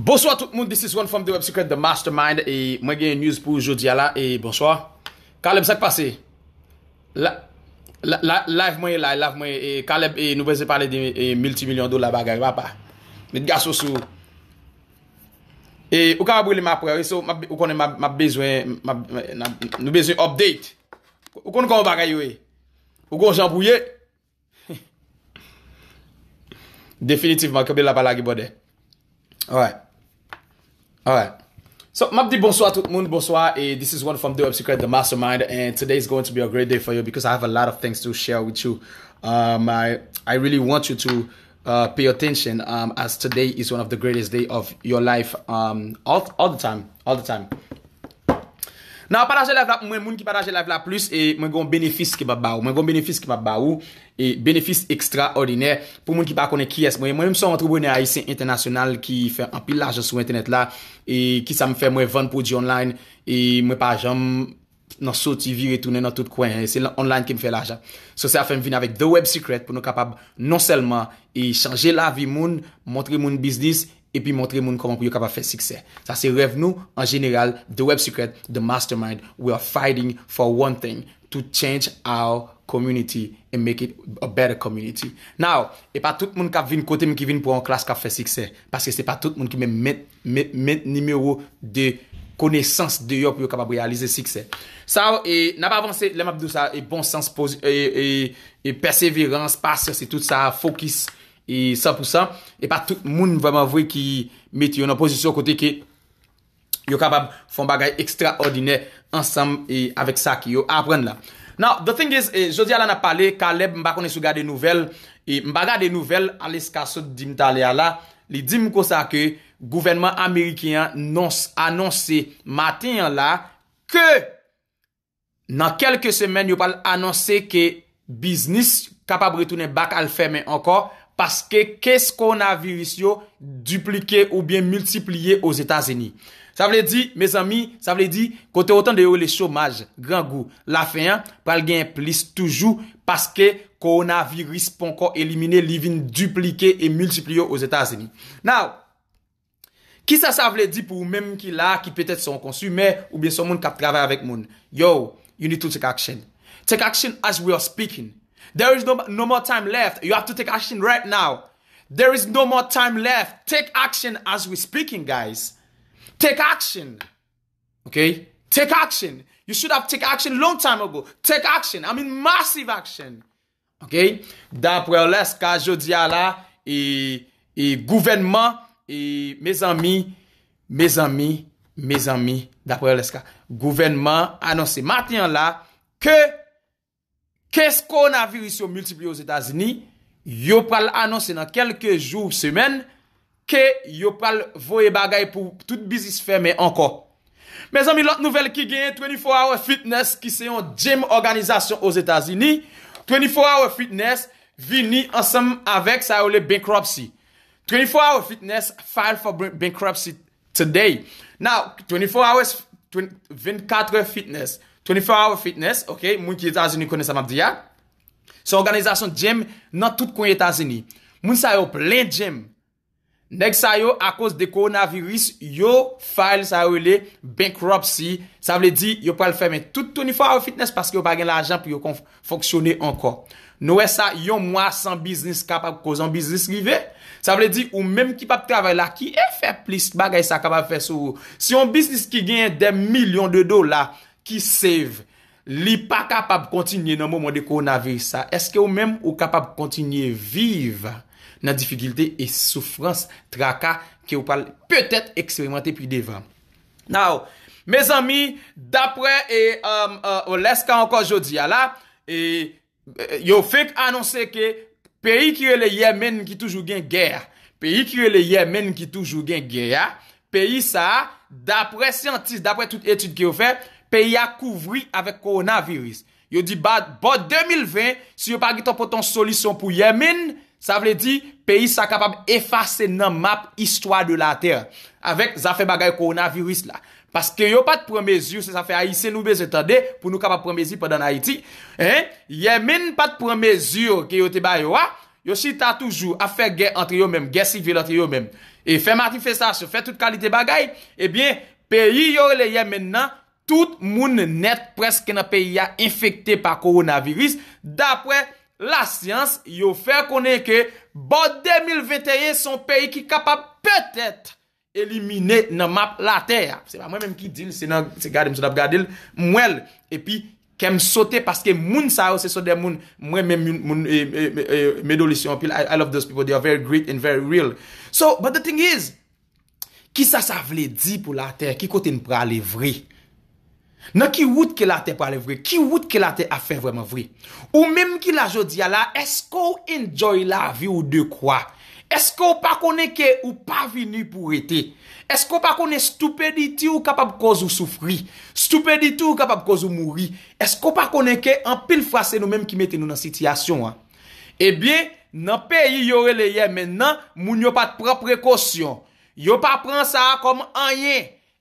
Bonswa tout moun, this is one from the web secret the mastermind E mwen genye news pou jodi a la E bonswa Kaleb sek pase Live mwenye la, live mwenye E Kaleb nou veze pale di milti milyon do la bagay Mwen gaso sou E ou ka mabwile ma pre Ou konen ma bezwen Nou bezwen update Ou konen konen bagay ou e Ou konen janbouye Definitivman kebel la pala ki bode Ouè Alright. So, Mabdi, bonsoir tout le bonsoir. this is one from the Web Secret, the Mastermind. And today is going to be a great day for you because I have a lot of things to share with you. Um, I, I really want you to uh, pay attention um, as today is one of the greatest day of your life um, all, all the time, all the time. Nan wè moun ki pa daje live la plus, mwen gwen benefis ki pa ba ou. Mwen gwen benefis ki pa ba ou, benefis ekstra ordine. Pou moun ki pa konen ki es mwen, mwen mwen msè mwen troubounen a isen internasyonal ki fe anpil laje sou internet la. Ki sa mwen fè mwen vwenn pwou di online. Mwen pa jom nan sou tv retounen nan tout kwen, se online ki mwen fè laje. So se a fè mwen vin avèk The Web Secret pou nou kapab non selman chanje lavi moun, montre moun biznis. epi montre moun koman pou yo kapa fè sikse. Sa se rev nou, an genel, the web secret, the mastermind, we are fighting for one thing, to change our community and make it a better community. Now, e pa tout moun kap vin kote mou ki vin pou an klas kap fè sikse, paske se pa tout moun ki men men nimeyo de konesans de yo pou yo kapa bè alize sikse. Sa, e napa avanse, lè mabdou sa, e bon sens, e perseverans, pases, se tout sa fokis, E 100%. E pa tout moun vreman vwe ki meti yo nan posisyon kote ki yo kapab fon bagay ekstra ordine ansam e avek sa ki yo apren la. Now, the thing is, e, jodi ala na pale, Kaleb mba konen sou gade nouvel. E mba gade nouvel, aleska sou dim talia la. Li dim kosa ke gouvenman Amerikyan anonsi matin la ke nan kelke semen yo pal anonsi ke biznis kapab retounen bak al femen anko. Paske kes koronaviris yo duplike ou bien multiplie yo o Zeta Zeni. Sa vle di, me zami, sa vle di, kote otan de yo le chomaj, gran gou, la feyan, pral gen plis toujou paske koronaviris pon kon elimine li vin duplike e multipli yo o Zeta Zeni. Now, ki sa sa vle di pou ou menm ki la ki petet son konsume ou bien son moun kap trave avèk moun. Yo, you need to take action. Take action as we are speaking. There is no more time left. You have to take action right now. There is no more time left. Take action as we're speaking, guys. Take action. Okay? Take action. You should have take action long time ago. Take action. I mean massive action. Okay? Dapwe ou leska, jodi a la, e, e, gouvenman, e, me zami, me zami, me zami, dapwe ou leska, gouvenman, anonsi mati an la, ke, anonsi, Kè skou nan virisyon multipli ou zétazini? Yo pral anonsen nan kelke jou semen, kè yo pral voye bagay pou tout bizis fèmè anko. Mezan mi lot nouvel ki genye 24 Hour Fitness ki seyon gym organizasyon ou zétazini. 24 Hour Fitness vini ansam avek sa ou le bankruptcy. 24 Hour Fitness file for bankruptcy today. Now, 24 Hour Fitness fèmè 24 Hour Fitness, ok, moun ki Etats-Unis kone sa mabdi ya. Se organizasyon djem nan tout kon Etats-Unis. Moun sa yo plen djem. Neg sa yo a koz de koronaviris, yo fail sa yo le bankruptcy. Sa vle di yo pral ferme tout 24 Hour Fitness paske yo bagen la ajan pou yo kon foksyone anko. Nou e sa yon mwa san biznis kapab koz an biznis ki ve. Sa vle di ou menm ki pap travay la ki e fe plis bagay sa kapab fe sou. Si yon biznis ki gen den milyon de do la, Ki save Li pa kapab kontinye nan momo de kon ave sa Eske ou menm ou kapab kontinye Vive nan difikilite E soufrans traka Ki ou pal peutet eksperimente Pi devran Mes ami dapre Ou e, um, uh, leska anko jodi ya la e, Yo fek anonsen Ke peyi ki yo le Yemen Ki toujou gen ger Peyi ki yo le Yemen ki toujou gen ger Peyi sa Dapre scientist, dapre tout etude ki yo fek peyi a kouvri avèk koronaviris. Yo di bad, bad 2020, se yo pa giton poton solisyon pou Yemen, sa vle di, peyi sa kapab efase nan map histwa de la ter, avèk zafè bagay koronaviris la. Paske yo pat promesur, se zafè a isen noube zetande, pou nou kapap promesur pou dan Haiti, Yemen pat promesur ke yo te baywa, yo si ta toujou, a fè gen antre yo mèm, gen sivil antre yo mèm, e fè matifestasyon, fè tout kalite bagay, ebyen, eh peyi yo le Yemen nan, Tout moun net preske na peyi ya infekte pa koronavirus. Dapwe la sians, yo fè konen ke, bon 2021 son peyi ki kapap pètèt elimine nan map la tè. Se pa mwen menm ki dil, se nan se gade msou dab gade, mwen. E pi kem sote paske moun sa yo se sote mwen menm mwen medolisyon. E, e, e, I love those people, they are very great and very real. So, but the thing is, ki sa sa vle di pou la tè ki kote m prale vreye? nan ki wout ke la te pale vre ki wout ke la te a fe vreman vre ou mem ki la jodia la esko ou enjoy la vi ou de kwa esko ou pa koneke ou pa vini pou rete esko ou pa kone stupediti ou kapab koz ou soufri stupediti ou kapab koz ou mouri esko ou pa koneke an pil frase nou mem ki mette nou nan sityasyon ebyen nan peyi yore leye menan moun yo pa te pre prekosyon yo pa pren sa a kom anye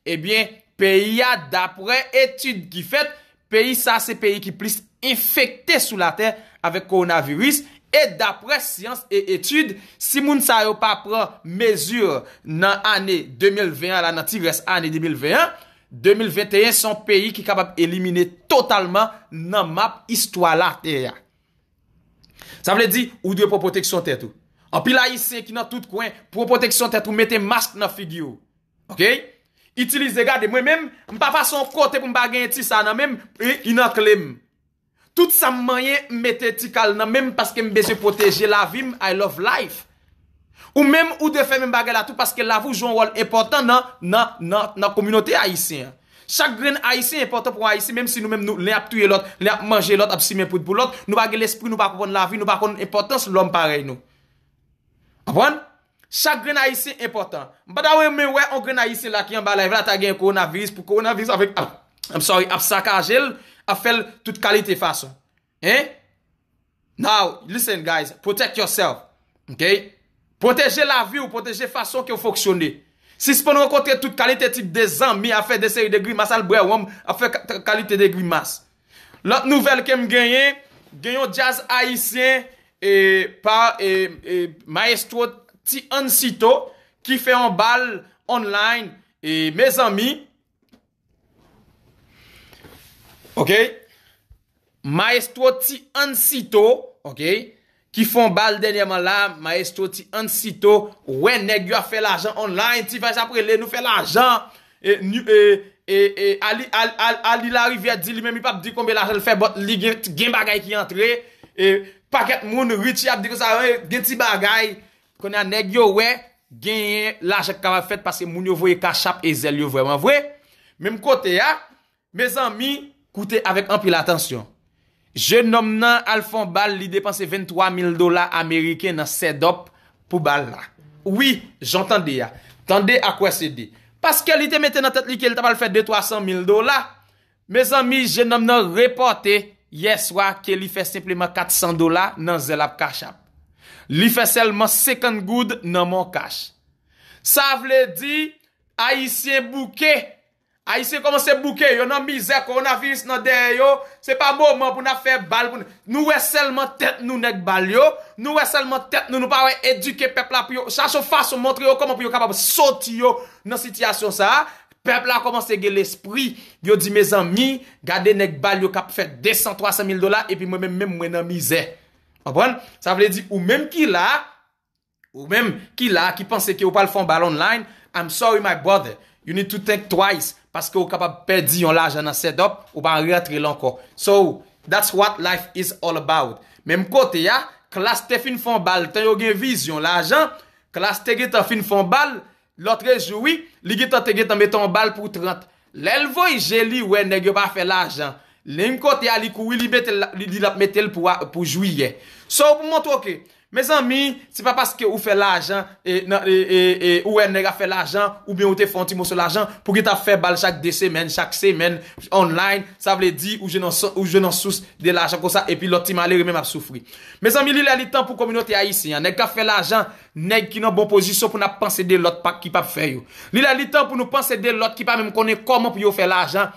ebyen peyi ya dapre etude ki fet, peyi sa se peyi ki plis infekte sou la ter avek koronaviris, e dapre siyans e etude, si moun sa yo pa pran mezur nan ane 2021, la nan tigres ane 2021, 2021 son peyi ki kabab elimine totalman nan map istwa la ter ya. Sa mwen li di, ou dwe pou proteksyon tetou. An pi la yi se ki nan tout kwen, pou proteksyon tetou, mette mask nan figyo. Ok? Itilize gade mwen mèm, mpa fason kote pou m bagen eti sa nan mèm, e inakle m. Tout sa mmanye m meteti kal nan mèm, paske m beze proteje la vim, I love life. Ou mèm ou defen m bagen la tou, paske la vou jouan rol important nan, nan, nan, nan, nan kominote Aisyen. Chak gren Aisyen important pou Aisyen, mèm si nou mèm nou lè ap tuye lòt, lè ap manje lòt, ap si mèm pout pou lòt, nou bagen l'espri, nou bagen la vim, nou bagen l'importance lòm parey nou. Apan? Chak grenayisin impotant. Mbada we mwen wè an grenayisin la ki yon balay. Vla ta gen koronaviris pou koronaviris avèk ap. Ah, I'm sorry, ap sakajel. Afèl tout kalite fason. Hein? Now, listen guys. Protect yourself. Ok? Protèje la vi ou protèje fason ki ou foksyonè. Si se pou nou an kontè tout kalite tip de zan. Mi afèl de seri de gri masal. Bwè wèm afèl kalite de gri mas. Lot nouvel ke m ganyen. Ganyon jazz haisyen. E pa maestro de... ti ansito, ki fe an bal online, e me zami, ok, maestro ti ansito, ok, ki fon bal denyaman la, maestro ti ansito, we negyo a fe l'ajan online, ti fè l'ajan, e alil arivi a di, li mè mi pap di konbe l'ajan, li gen bagay ki entre, paket moun, gen ti bagay, Konè anèk yo wè, genye la jèk kava fèt pasè moun yo vwè kachap e zèl yo vwè. Mwen vwè, mèm kote ya, mèz anmi, koute avèk anpil atensyon. Je nom nan al fon bal li depanse 23 mil dola Amerike nan sèdop pou bal la. Ouwi, jantande ya, jantande akwè se di. Paske li te mette nan tèt li ke li tabal fèt 2-300 mil dola, mèz anmi, je nom nan repote yeswa ke li fè simplement 400 dola nan zèl ap kachap. Li fè selman second good nan moun kache. Sa vle di, a isye bouke, a isye komanse bouke, yo nan mize, koronavis nan der yo, se pa moun moun pou nan fè bal pou nan, nou wè selman tet nou nek bal yo, nou wè selman tet nou nou pa wè eduke pepla pou yo, chache fason, montre yo koman pou yo kapab sou ti yo nan sityasyon sa, pepla komanse ge l'espri, yo di me zan mi, gade nek bal yo kap fè 200-300 mil dola, epi mwen mwen mwen nan mize. Mabon, sa vle di ou menm ki la, ou menm ki la ki pense ki ou pal fon bal online, I'm sorry my brother, you need to think twice, paske ou kapab perdi yon la ajan nan set up, ou ban reatri lanko. So, that's what life is all about. Menm kote ya, klas te fin fon bal, ten yon gen viz yon la ajan, klas te gri ta fin fon bal, lotre joui, li gri ta te gri ta metan bal pou 30. Lel vo yi jeli we, negyo pa fe la ajan. Lèm kote a li kou wili li lap metel pou jouye. So pou mwant wakè. Me zanmi, se pa paske ou fè l'ajan, e, e, e, ou wè neg a fè l'ajan, ou ben ou te fonti mwosè l'ajan, pou ki ta fè bal chak de semen, chak semen, online, sa vle di ou je nan souse de l'ajan konsa, epi lot ti malè remè mwap soufri. Me zanmi, li lè li tan pou kominote a yisi, neg a fè l'ajan, neg ki nan bon pozisyon pou na panse de lot pak ki pa fè yo. Li lè li tan pou nou panse de lot ki pa mwen konen koman pou yo fè l'ajan,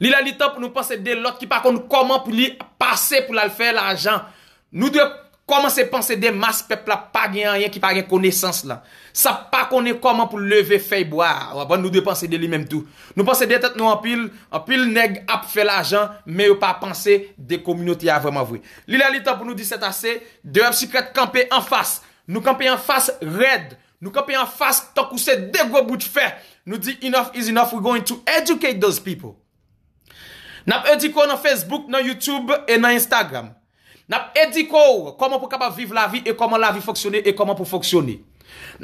Li la li tan pou nou panse de lot ki pa kon nou koman pou li pase pou la l fè l ajan. Nou dwe koman se panse de mas pepla pa gen anyen ki pa gen konesans la. Sa pa konen koman pou leve fè y boar. Ou abon nou dwe panse de li menm tou. Nou panse de tet nou anpil, anpil neg ap fè l ajan, men yo pa panse de kominoti a vèman vwe. Li la li tan pou nou di setase, de web sikret kampe an fase. Nou kampe an fase red. Nou kampe an fase tok ou se degwe bout fè. Nou di enough is enough, we going to educate those people. Nap ediko nan Facebook, nan YouTube, e nan Instagram. Nap ediko koman pou kapap viv la vi e koman la vi foksyone e koman pou foksyone.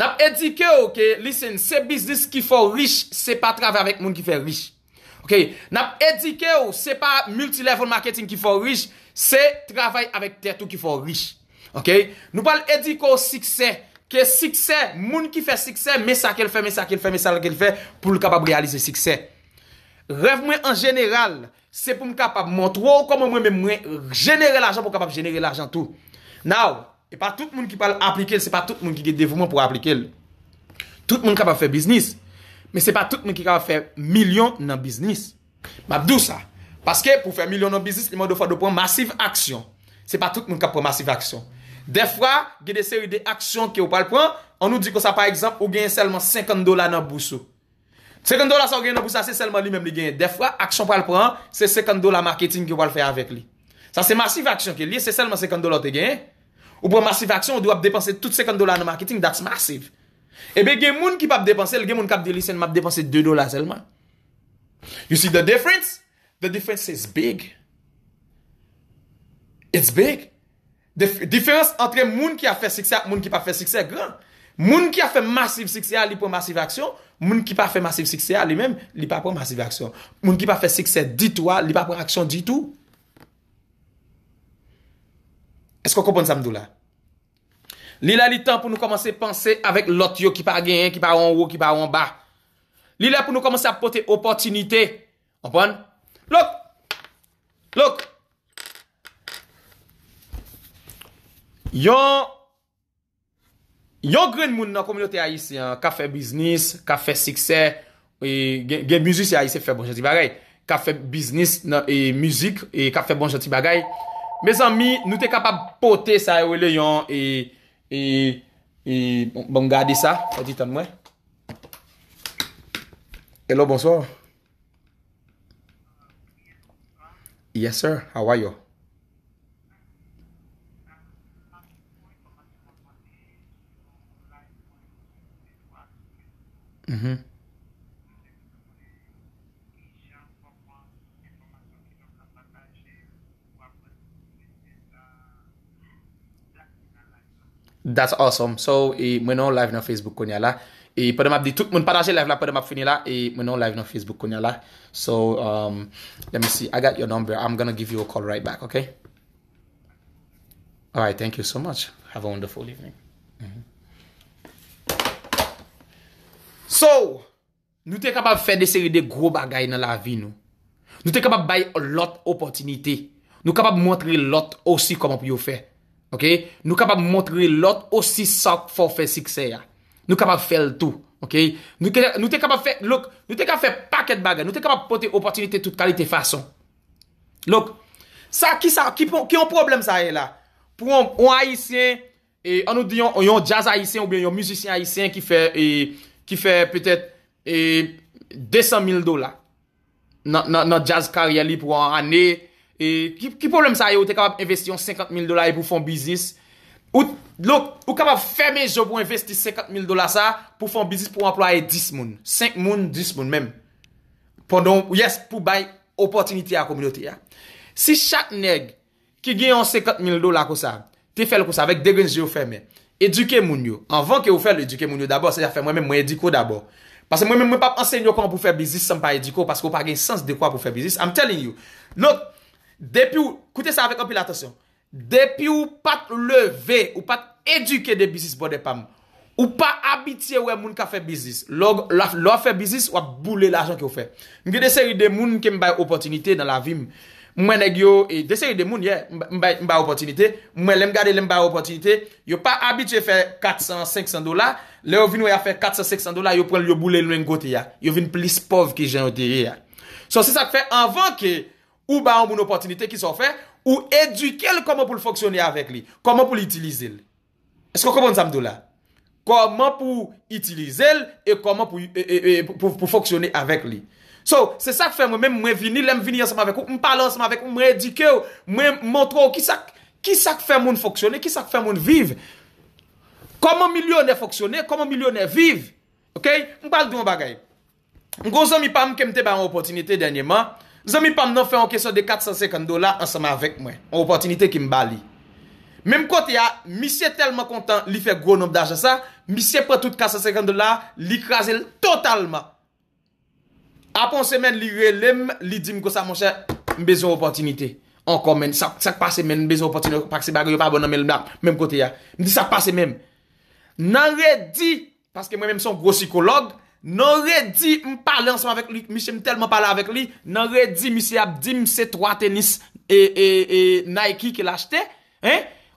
Nap ediko ke, listen, se biznis ki fò rich, se pa travè avèk moun ki fè rich. Ok? Nap ediko, se pa multi-level marketing ki fò rich, se travè avèk tertou ki fò rich. Ok? Nou pal ediko sikse, ke sikse, moun ki fè sikse, mè sa ke l fè, mè sa ke l fè, mè sa ke l fè, pou l kapap realize sikse. Rev mwen an general, Se pou m kapab montrou, kon mwen mwen mwen genere l'ajan pou kapab genere l'ajan tou. Nou, e pa tout moun ki pal aplike l, se pa tout moun ki ge devouman pou aplike l. Tout moun kapab fè biznis. Men se pa tout moun ki kapab fè milyon nan biznis. Mabdou sa. Paske pou fè milyon nan biznis, li mwen defa do pon masif aksyon. Se pa tout moun kapab pon masif aksyon. Defwa, ge de seri de aksyon ki ou pal pon, an nou di kon sa par exemple, ou genye selman 50 dola nan bousou. 50 dola sa ou gen nou pou sa, se selman li menm li gen. Defwa, aksyon pral pran, se 50 dola marketing ki wal fè avèk li. Sa se masif aksyon ki li, se selman 50 dola te gen. Ou pou masif aksyon, ou dwap depanse tout 50 dola nan marketing, that's masif. Ebe gen moun ki pap depanse, gen moun kap di li, se mab depanse 2 dola selman. You see the difference? The difference is big. It's big. Difference entre moun ki pa fè sikse, moun ki pa fè sikse, gran. Moun ki pa fè masif sikse a li pou masif aksyon, Une qui n'a pas fait de succès, ah, lui même il n'a pas reçu d'action. action. personne qui n'a pas fait succès, dis-toi, il n'a pas reçu action, du tout. Est-ce que vous comprenez ce que je dis il là le temps pour nous commencer à penser avec l'autre, qui n'a pas gagné, qui n'a pas gagné, qui n'a pas gagné. C'est là pour nous commencer à porter opportunité. Vous comprenez L'autre. L'autre. yo Yon gren moun nan komilote a yisi, ka fe biznis, ka fe sikse, e, gen mizis yi a yisi fe bon jati bagay. Ka fe biznis nan e, mizik, e, ka fe bon jati bagay. Besan mi, nou te kapap pote sa e wele yon, e bon gade sa, e ditan mwen. Hello, bonso. Yes sir, how are you? Mm-hmm. That's awesome. So, we mwen live nan Facebook konya la. We put them up. We put them up. live la pwede m ap fini la. live nan Facebook konya la. So, um, let me see. I got your number. I'm gonna give you a call right back, okay? Alright, thank you so much. Have a wonderful evening. Mm-hmm. So, nou te kapab fè de seri de gro bagay nan la vi nou. Nou te kapab bay lot opotinite. Nou kapab montre lot osi koman pou yo fè. Ok? Nou kapab montre lot osi sak fò fè sikse ya. Nou kapab fè l'tou. Ok? Nou te kapab fè, look, nou te kapab fè paket bagay. Nou te kapab pote opotinite tout kalite fason. Look, sa ki sa, ki yon problem sa e la? Pou yon haisyen, e, an nou diyon, yon jazz haisyen ou bien yon müzisyen haisyen ki fè e... Ki fè pètè 200.000 dola nan jaz karyali pou an anè. E, ki problem sa yo? Ou te kapap investi yon 50.000 dola pou fon bizis? Ou kapap fèmè jo pou investi 50.000 dola sa pou fon bizis pou employe 10 moun? 5 moun, 10 moun mèm. Ou yes, pou baye opportunity a komuniti ya. Si chak neg ki gen yon 50.000 dola ko sa, te fèl ko sa vek degens yo fèmè. Eduke moun yo Anvan ke ou fe l'eduke moun yo d'abo Seja fe mwen men mwen ediko d'abo Pase mwen men mwen pap enseño kon pou fe bizis Sem pa ediko Pase ou pa gen sens dekwa pou fe bizis I'm telling you Non Depi ou Koute sa avek anpi l'atensyon Depi ou pat leve Ou pat eduke de bizis bode pam Ou pa abite we moun ka fe bizis Lò fè bizis wak boule l'ajan ke ou fe Mwen gen de seri de moun ke m baye opotinite dan la vim Mwen e gyo e deseye de moun ye mba opotinite, mwen lem gade lem mba opotinite, yo pa abitye fe 400-500 dola, le yo vini we a fe 400-500 dola, yo pren yo boule lwen gote ya, yo vini plis pov ki jenote ye ya. So se sa k fe anvanke ou ba an moun opotinite ki so fe ou edukel koman pou l foksyone avek li, koman pou l itilize l. Esko koman sam do la? Koman pou itilize l e koman pou foksyone avek li. So, se sak fe mwen men mwen vini, lèm vini anseman vek ou, mwen pale anseman vek ou, mwen edike ou, mwen montre ou, ki sak fe mwen foksyone, ki sak fe mwen vive. Koman milyonè foksyone, koman milyonè vive. Ok, mwen pale doun bagay. Mwen go zon mi pam kemte ba an opotinite denyeman, zon mi pam nan fe an kesyon de 450 dolar anseman vek mwen, an opotinite ki mba li. Men mkote ya, mi se telman kontan li fe gro nop daje sa, mi se pre tout 450 dolar, li krasel totalman. Apon semen li relem, li dim ko sa monshe, mbezon opotinite. Ankon men, sak pase men, mbezon opotinite, pak se bago yo pa bonan men, mbap, menm kote ya. Ni sak pase men. Nan re di, paske mwen men son gros psikolog, nan re di, mparle ansan avèk li, mi se mtelman pala avèk li, nan re di, mi se ap di, mi se 3 tenis e, e, e, Nike ki lachte,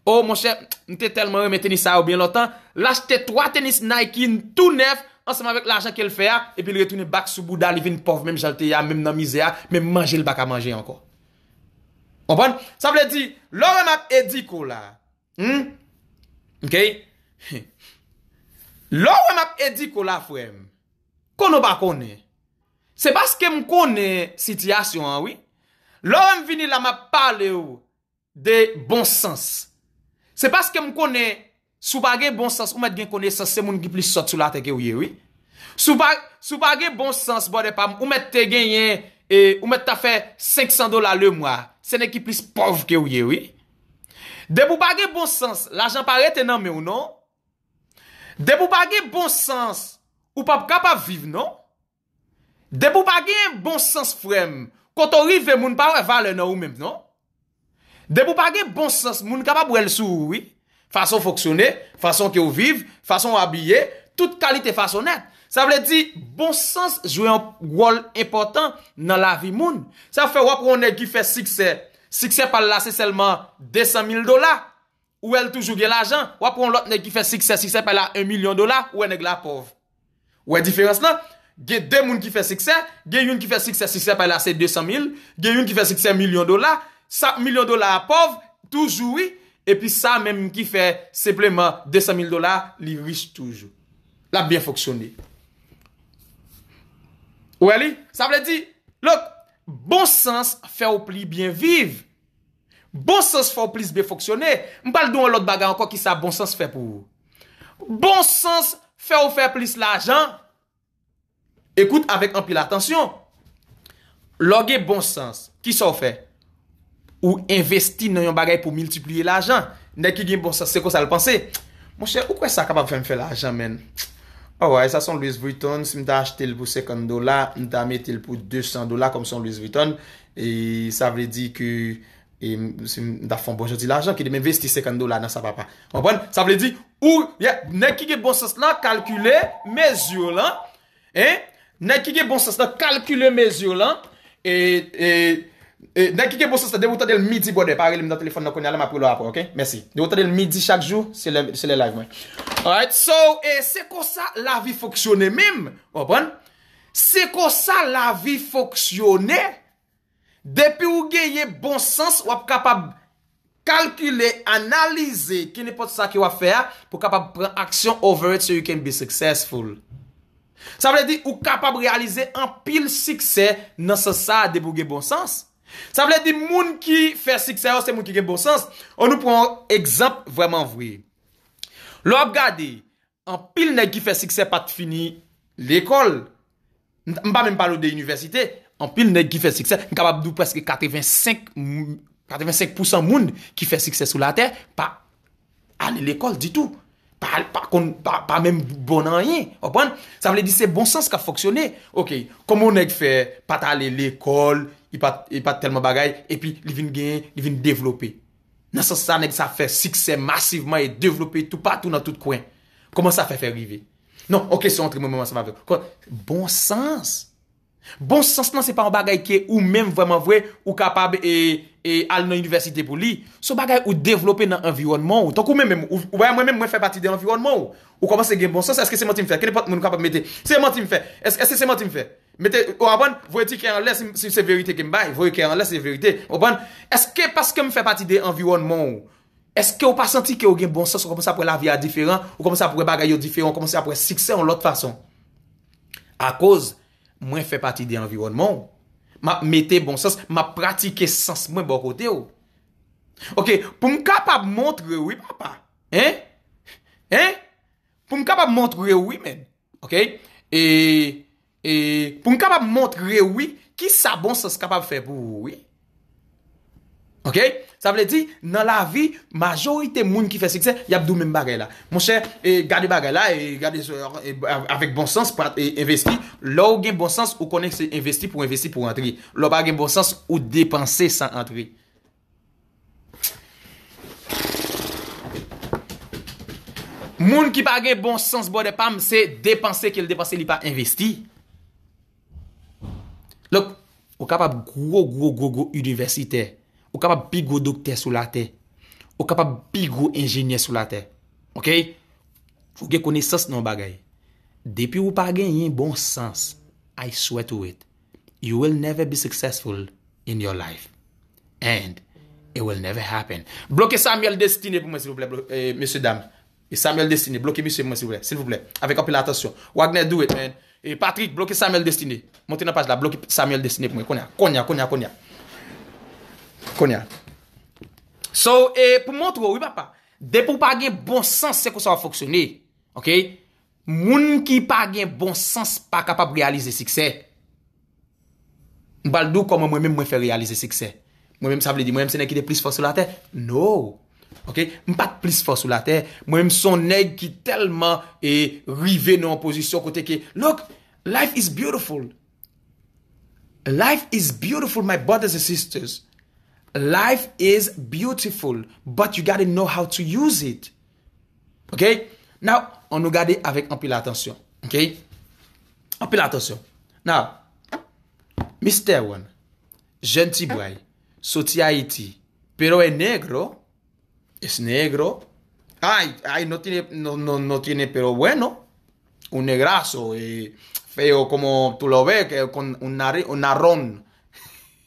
ou oh, monshe, mte telman reme tenisa ou bien lotan, lachte 3 tenis Nike, tout nef, anseman vek l'ajan ki ah, el fè ya, epi l retene bak soubou dal, li vin pof, menm jalte ya, menm nan mize ya, menm manje l bak a manje anko. Ah, Obon? Sa mwen di, lor m ap edi kou la. Ah, hmm? Ok? Lor m ap edi kou la fwem, kono bak kone. Se baske m kone sityasyon anwi, lor m vini la m ap pale ou, oh, de bon sens. Se baske m kone konen, Sou pa ge bon sens ou met gen kone san se moun ki plis sot sou la te ke ou ye wii. Sou pa ge bon sens bode pam ou met te gen yen e, ou met ta fe 500 dola le mwa. Se ne ki plis pov ke ou ye wii. De pou pa ge bon sens la jan parete nan me ou non. De pou pa ge bon sens ou pap kapaviv non. De pou pa ge bon sens frem. Koto rive moun pa wè valen nan ou mèm non. De pou pa ge bon sens moun kapavwèl sou wii. Fason foksone, fason ki ou vive Fason abye, tout kalite fasonet Sa vle di bon sens Jouen wol important nan la vi moun Sa fwe wap wap wane ki fe sikse Sikse pa la se selman 200.000 dola Ou el toujou gen la jan Wap wap wane ki fe sikse, sikse pa la 1.000.000 dola Ou ene glapov Ou e diferens lan, gen 2 moun ki fe sikse Gen yon ki fe sikse, sikse pa la se 200.000 Gen yon ki fe sikse 1.000.000 dola 5.000.000 dola apov Toujou wik E pi sa menm ki fe sepleman 200 000 dolar, li rich toujou. La biye foksyone. Ou e li? Sa vle di? Lok, bon sens fè ou pli biye viv. Bon sens fè ou pli biye foksyone. Mpal dou an lot baga anko ki sa bon sens fè pou. Bon sens fè ou fè pli la jan. Ekout avèk anpi la tansyon. Lok e bon sens. Ki sa ou fè? Ou investi nan yon bagay pou multipliye l'ajan. Nèkige bon sas se kon sa l'pense. Mon chè, ou kwen sa kapab fèm fè l'ajan men? Ou wè, sa son Louis Vuitton, si m da achete l pou sekond dola, m da mette l pou 200 dola kom son Louis Vuitton. E sa vre di ki m da fon bon jodi l'ajan ki de m investi sekond dola nan sa papa. Mwen pon, sa vre di ou, nèkige bon sas la kalkule mez yo lan. E? Nèkige bon sas la kalkule mez yo lan. E... Nè e, kike bousan, se devoutan del midi bwode Pari lèm nan telefon nan konye, alèm apou lò apou, ok? Mèsi, devoutan del midi chak jou, se lè live mwen Alright, so, e, se kosa la vi foksyonè mèm Se kosa la vi foksyonè Depi ou geye bon sens, wap kapab Kalkile, analize, ki nè pot sa ki wap fè Pou kapab pren aksyon over it, so you can be successful Sa vle di, ou kapab realize an pil sikse Nè se sa, devoutan del bon sens Sa vle di moun ki fè sikse, anse moun ki gen bon sens, an nou pou an ekzamp vwèman vwè. Lò ap gade, an pil nek ki fè sikse pat fini l'ekol, an pa men palo de yon universite, an pil nek ki fè sikse, an kapab dou preske 85% moun ki fè sikse sou la tè, pa ale l'ekol ditou. Pa mèm bon anye. Sa vle di se bon sens ka foksyone. Komo nek fè pat ale l'ekol, I pat telman bagay, e pi li vin gen, li vin devlope. Nansan sa nek sa fè sikse massiveman e devlope tout patou nan tout kwen. Koman sa fè fè rive? Non, ok, sou antre moun moun moun sa fè. Bon sens! Bon sens nan se pa mou bagay ke ou mèm vwèman vwè ou kapab e al nan universite pou li. Sou bagay ou devlope nan environman ou. Tonk ou mèm mèm, ou vwèm mèm mwen fè pati den environman ou. Ou koman se gen bon sens, eske se mou ti mwèm fè? Kenè pot moun kapab mède? Se mou ti mwèm fè? Eske se mou ti mwèm Ou apan, bon, vouye ti kè an lè si se verite ke mbay. Vouye kè an lè se verite. Ou apan, bon, eske paske m fè pati de envirounman ou? Eske ou pa santi ke ou gen bon sens ou komensa apre la via diferent ou komensa apre bagay yo diferent, ou komensa apre sikse an lot fason? A koz, mwen fè pati de envirounman ou? Ma metè bon sens, ma pratike sens mwen bo kote ou? Ok, pou m kapab montre oui, papa? Hein? Hein? Pou m kapab montre oui men? Ok? E... E Poun kapap montre wik ki sa bon sens kapap fe pou wik Ok, sa vle di nan la vi majorite moun ki fe sikse yabdou men bagay la Mon chè, e, gade bagay la, e, gade avik bon sens, investi Lou gen bon sens ou konen se investi pou investi pou entri Lou bagen bon sens ou depanse san entri Moun ki bagen bon sens bo de pam se depanse ki el depanse li pa investi Look, ou kapap gwo gwo gwo gwo universite, ou kapap bi gwo dokter sou la te, ou kapap bi gwo enjiniye sou la te. Ok? Fou gen kone sas nan bagay. Depi ou pa gen yon bon sans, I swear to it, you will never be successful in your life. And, it will never happen. Bloke Samuel Destiné pou mwen silvouble, ee, eh, mese dam. Samuel Destiné, bloke mese mwen silvouble, silvouble, avek apil atasyon. Wagner, do it, men. E Patrick, bloke Samuel Destiné. Monté nan page la, bloke Samuel Destiné pou mwen. Konya, konya, konya. Konya. So, e pou mwont wou, wibapa. Depou pa gen bon sens se kou sa wafoksyone. Ok? Moun ki pa gen bon sens pa kapab realize sikse. Mbaldou koman mwen mwen fè realize sikse. Mwen mwen sa vle di, mwen mwen se ne ki de plis foksyon la te? No. Mpa te plis fos ou la te Mwen mson neg ki telman E rive nou an posisyon kote ke Look, life is beautiful Life is beautiful My brothers and sisters Life is beautiful But you gotta know how to use it Ok Now, an nou gade avèk an pi la atensyon Ok An pi la atensyon Now, Mr. One Jenti boy, soti Haiti Pero e negro es negro. Ay, ay, no tiene, no, tiene, pero bueno, un negrazo eh, feo como tú lo ves, con un, nariz, un narrón,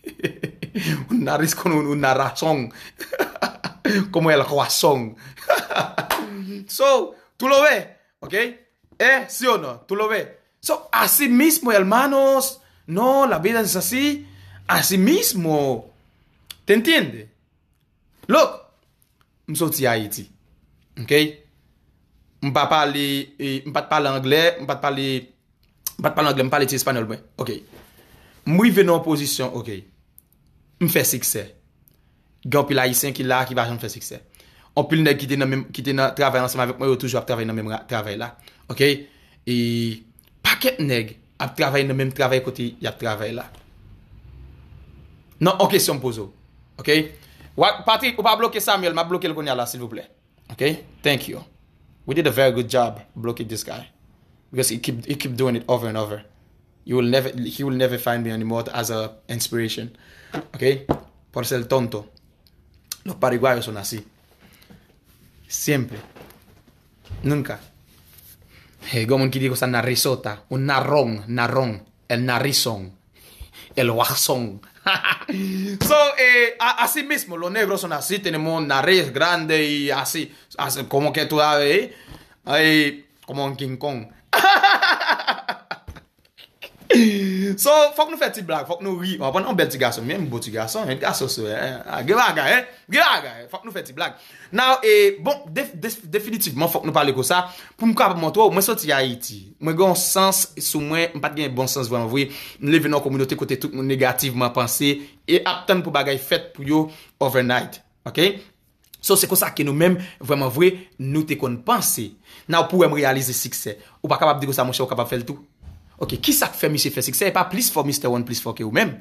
un nariz con un, una como el guasón. so, tú lo ves, ¿ok? ¿Eh? ¿Sí o no? Tú lo ves. So, así mismo, hermanos, no, la vida es así, así mismo. ¿Te entiende? Look, m sou e, ti a eti. Ok? M pa pali, m pa te pali angle, m pa te pali, m pa te pali angle, m pali ti espanol mwen. Ok? M wiv veno an pozisyon, ok, m fe sikse. Gan pil a yisen, ki la akiva ajan, m fe sikse. An pil neg gite nan, gite nan, travay an seman vek mwen yo toujou, ap travay nan menm travay la. Ok? E, pa ket neg, ap travay nan menm travay kote, yap travay la. Nan, an kesyon m pozo. Ok? Ok? Patrick, ou pa bloke Samuel, ma bloke l konya la, s'il vous plè. Ok? Thank you. We did a very good job blocking this guy. Because he keep, he keep doing it over and over. You will never, he will never find me anymore as an inspiration. Ok? Por ser tonto. Los paraguayos son así. Siempre. Nunca. Hey, gomon un di ko sa narisota. Un narrón, narrón. El narizón. el Guasón so, eh, así mismo, los negros son así, tenemos nariz grande y así, como que tú sabes, eh, como en King Kong. So, fòk nou fè ti blag, fòk nou ri, wapon nan bel ti gason, mwen mbo ti gason, mwen gason sou, gilaga, gilaga, fòk nou fè ti blag. Nou, eh, bon, definitivman fòk nou pale kò sa, pou mkapa mwantwa, mwen sò ti ya iti, mwen gen yon sens, sou mwen, mwen pat gen yon bon sens vw, mwen vwe, mwen leve nan kominote kote tout mwen negativman panse, e aptan pou bagay fèt pou yo overnight, ok? So, se kò sa ki nou mwem vw, nou te kon panse, nou pou mwem realize sikse, ou pa kapap di kò sa mwen chè, ou kapap fel tout, Ok, ki sak fè mi se fè seksè? E pa plis fò Mr. One plis fò ke ou mèm?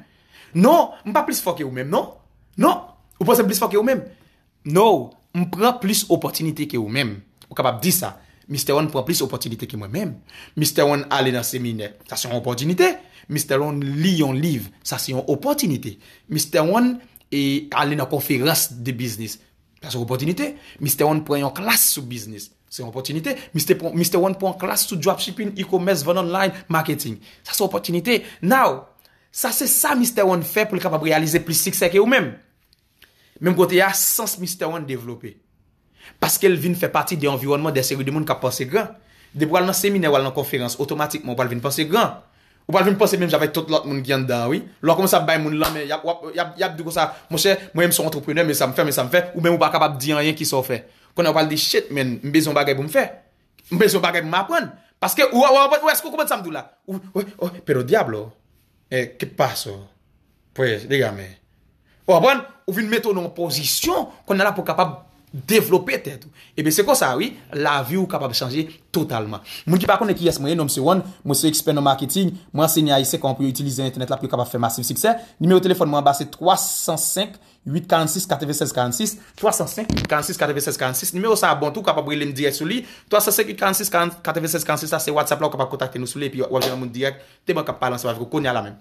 Non, m pa plis fò ke ou mèm, non? Non, ou pou se plis fò ke ou mèm? Non, m prè plis oppotinite ke ou mèm. Ou kapap di sa? Mr. One prè plis oppotinite ke mwen mèm. Mr. One ale nan seminè, sa si yon oppotinite. Mr. One li yon liv, sa si yon oppotinite. Mr. One e ale nan kon fè rast de biznis. Sa si yon oppotinite. Mr. One prè yon klas sou biznis. Se opotinite, Mr. One pon klas sou dropshipping, e-commerce, von online, marketing. Sa se opotinite. Now, sa se sa Mr. One fe pou li kapab realize plis sik seke ou men. Menm kote ya, sans Mr. One devlope. Paske el vin fe pati de environman, de seri, de moun ka pose gran. De pou al nan seminer, al nan konferans, otomatikman, ou pal vin pose gran. Ou pal vin pose menm javay tot lot moun ganda, oui. Lò kom sa bay moun lan, men, yap, yap, yap, dugo sa, monshe, mwen m sou entreprener, men sa m fe, men sa m fe, ou men mou pa kapab di an yon ki so fe. kwen apal di chet men mbezon bagay pou mfe. Mbezon bagay pou ma apan. Paske ou a apan, ou esko koumant samdou la. Ou, ou, pero diablo, e, kepaso? Pou e, dega me. Ou apan, ou vin meton an posisyon, kwen apan pou kapap Ebe se kon sa, la vi ou kapab chanje totalman. Moun ki pa kon e ki yes mwenye, non msè one, msè eksper non marketing, mwen se ni a yise kon pou yo utilize internet la pou yo kapab fè masif sikse. Nime yo telefon mwen ba se 305 846 846 46. 305 846 846 46. Nime yo sa abon tou kapab ouye lem diye sou li. 305 846 846 46. Sa se WhatsApp la ou kapab kontakte nou sou li. Pi wajen moun diye. Te mwen kapab palan sa wav yo kon ya la men.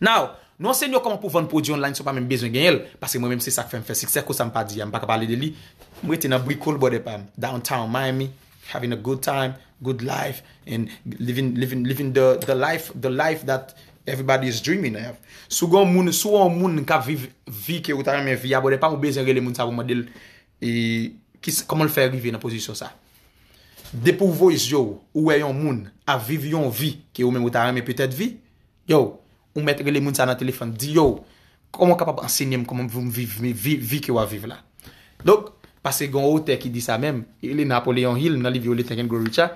Now. Nou ansen yo koman pou van pou di online sou pa men bezwen gen yel. Paske mwen men se sak fe mfe. Sikse ko sa mpa di. Mpa ka pale de li. Mwen ete nan brikol bode pan. Downtown Miami. Having a good time. Good life. And living the life that everybody is dreaming of. Sou an moun nka vivi ki ou ta reme vi. A bode pan mwen bezwen gen le moun sa mwen model. E, koman l fè vivi nan pozisyon sa. Depou voice yo. Ou e yon moun. A vivi yon vi. Ki ou men mwen ta reme petet vi. Yo. ou mette gen le moun sa nan telefon, di yo, komon kapap ansenye m, komon m vivi ki waviv la. Dok, pase gon ote ki di sa men, li Napoleon Hill, nan li vyo li Tenken Gorucha,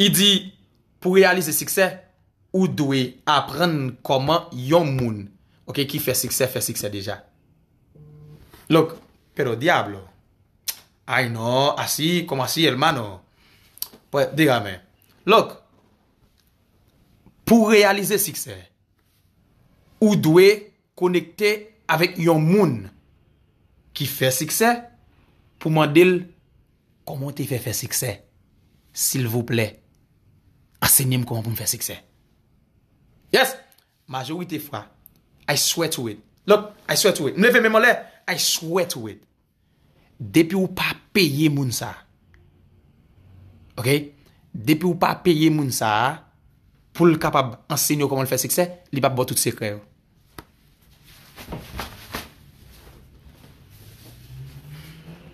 i di, pou realize sikse, ou dwe apren komon yon moun, ok, ki fe sikse, fe sikse deja. Lok, pero diablo, ay no, asi, komasi elmano, dira men, lok, pou realize sikse, Ou dwe konekte avèk yon moun ki fè sikse pou man dil koman te fè fè sikse. Sil vople, asenye m koman pou m fè sikse. Yes, majorite fwa. I swear to it. Look, I swear to it. Nou e fè mèman lè, I swear to it. Depi ou pa peye moun sa. Ok? Depi ou pa peye moun sa, pou l kapab asenye koman fè sikse, li pap bò tout se kre yo.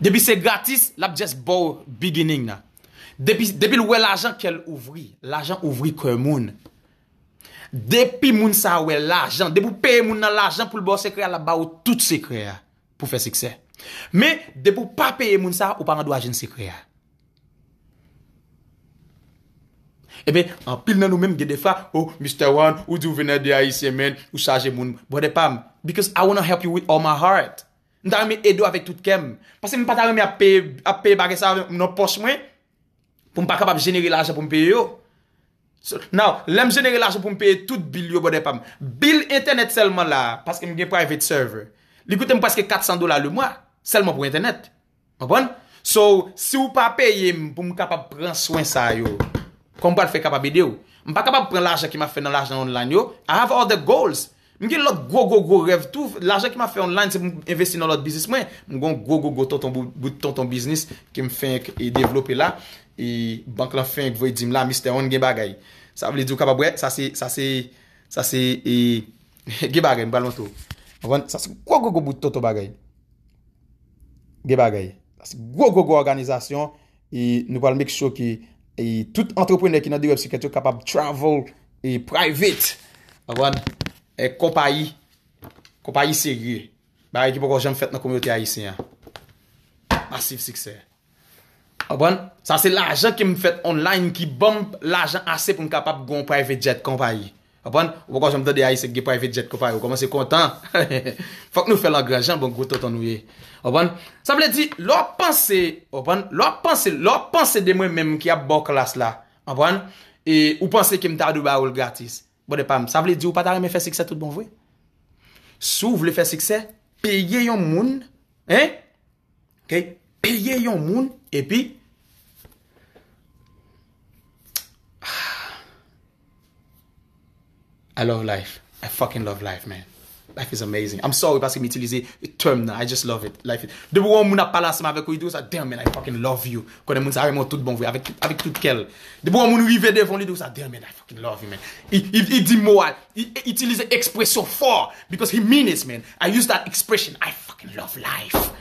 Depi se gratis, la ap jes bo beginning na. Depi l wè l ajan ke l ouvri, l ajan ouvri kè moun. Depi moun sa wè l ajan, depi pou peye moun nan l ajan pou l bo sekreya la ba ou tout sekreya pou fè sikse. Me depi pou pa peye moun sa ou pa nan do ajan sekreya. Ebe, an pil nan nou menm gè defa, o oh, Mr. Wan, ou di ou vene de A.I.C. men, ou saje moun. Bo de pam, because I wanna help you with all my heart. M ta reme edo avèk tout kem. Pase m pata reme ap pay bagè sa m nan poch mwen. Pou m pa kapap genere lajè pou m pay yo. Nou, lèm genere lajè pou m pay tout bil yo bode pam. Bil internet selman la, paske m gen private server. Likoute m paske 400 dola lè mwa, selman pou internet. M bon? So, si w pa paye m pou m kapap pran soyn sa yo. Kom pa l fè kapabide yo? M pa kapap pran lajè ki m a fè nan lajè nan online yo. I have all the goals. Mwen gen lòt gwo gwo gwo rev tou. La jè ki ma fè online se mwen investi nan lòt biznis mwen. Mwen gen gwo gwo gwo ton ton biznis ki mwen fè yon e devlopè la. E bank lan fè yon vò yon dim la. Mister on gen bagay. Sa vle di ou kapab wè. Sa se, sa se, sa se, e... Gen bagay mwen balon tou. Mwen gen, sa se, gwo gwo gwo bout ton ton bagay. Gen bagay. Sa se, gwo gwo gwo organizasyon. E nou pal mèk chou ki... E tout entreprenè ki nan di web secretiou kapab travel e private. Mwen gen... E kompayi, kompayi segri. Ba yon ki pokon jom fèt nan komyote a yisi. Massif sikse. A bon, sa se l'ajan ki m fèt online ki bom l'ajan asè pou m kapap gwen private jet kompayi. A bon, pokon jom dote a yisi ki private jet kompayi. Ou koman se kontan. Fòk nou fè l'angrajan bon gwo to ton ouye. A bon, sa ble di lò panse, a bon, lò panse, lò panse de mwen menm ki ap bo klas la. A bon, e, ou panse ki m tadou ba oul gratis. Bo de pam, sa vle di ou pa ta reme fè sikse tout bon vwe? Sou vle fè sikse, peye yon moun, eh? Ok? Peye yon moun, epi? Ah. I love life. I fucking love life, man. Life is amazing. I'm sorry paske mi itilize term na. I just love it. Life is... Debo wan moun apalansman avek ou i dewa sa Damn man, I fucking love you. Kwa de moun sa aremon tout bon vwe avek tout kel. Debo wan moun u ive devon li dewa sa oh, Damn man, I fucking love you man. I di mou al. I itilize ekspresyon for. Because he mean it man. I use that ekspresyon. I fucking love life.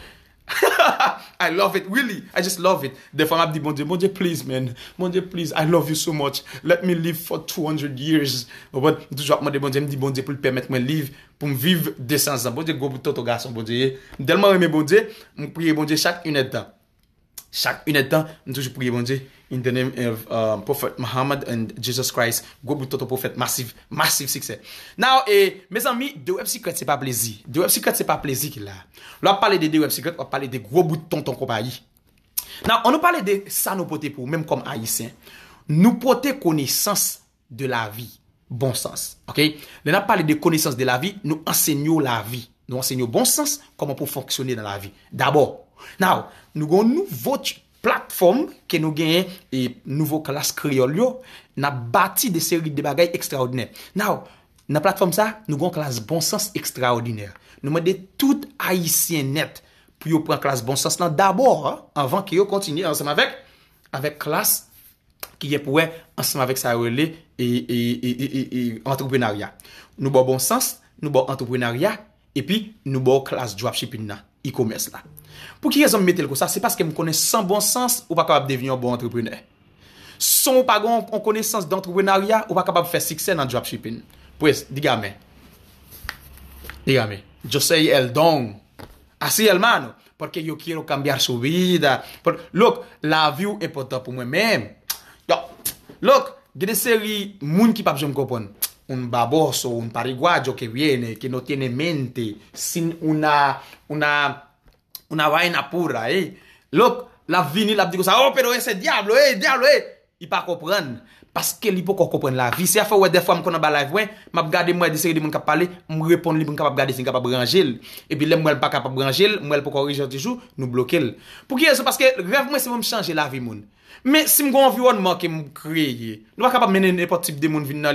Ha ha ha, I love it, really, I just love it, defa m ap di bonje, bonje please men, bonje please, I love you so much, let me live for 200 years, bonje pou m viv 200 an, bonje go bouton to gason, bonje, delman wè m bonje, m priye bonje chak yon edda. Chak unè tan, nou touj pou yé bon di. In the name of um, Prophet Muhammad and Jesus Christ. Gwobou ton ton prophet. Massif, massif sikse. Nou, eh, mes ami, de web secret se pa plezi. De web secret se pa plezi ki la. Lou ap pale de de web secret, ou pale de gwobou ton ton komayi. Nou, ou nou pale de sa nou pote pou, mèm kom ayisyen. Nou pote koneysans de la vi. Bon sens. Ok? Lou ap pale de koneysans de la vi, nou enseño la vi. Nou enseño bon sens, koman pou foksyone nan la vi. D'abord. Nou, nou gon nouvot platform Ke nou genye e nouvo klas kriol yo Na bati de seri de bagay ekstraordiner Nou, nan platform sa Nou gon klas bon sens ekstraordiner Nou mwede tout haisyen net Pou yo pran klas bon sens nan Dabor, anvan ki yo kontinye Ansem avèk Avèk klas Ki ye pouen Ansem avèk sa rele E, e, e, e, e, e, e, entreprenarya Nou bon bon sens Nou bon entreprenarya E pi nou bon klas dropshipping nan E-commerce la Pou ki rezon metel ko sa? Se paske m konen san bon sens, ou pa kabab devinyo bon entreprener. San ou pa gon konen sens d'entreprene aria, ou pa kabab fe sikse nan dropshipping. Pou es, diga me. Diga me. Jo sei el don. Asi el mano. Pouke yo kero kambyar sou vida. Look, la view e pota pou mwen men. Look, genese li moun ki pa bjom kopon. Un baboso, un pariguadjo ke viene, ke nou tene mente, sin una... Un avaye napoura, e. Eh. Lok, la vi ni lap di ko sa, Oh, pedo, e, se diablo, e, diablo, e. I pa kopren. Paske li pou ko kopren la vi. Se a fò wè defwa m konan balay vwen, m ap gade mwè de seri de moun kap pale, m wè pon li pou m kap ap gade si m kap ap branjel. E pi le m wè l pa kap ap branjel, m wè l pou korijen ti jou, nou blokel. Pou ki e, se paske, rev mwè se m wè m chanje la vi moun. Me, si m gwa anviwon mò ke m kreye, m wè kap ap menen epot tip de moun vin nan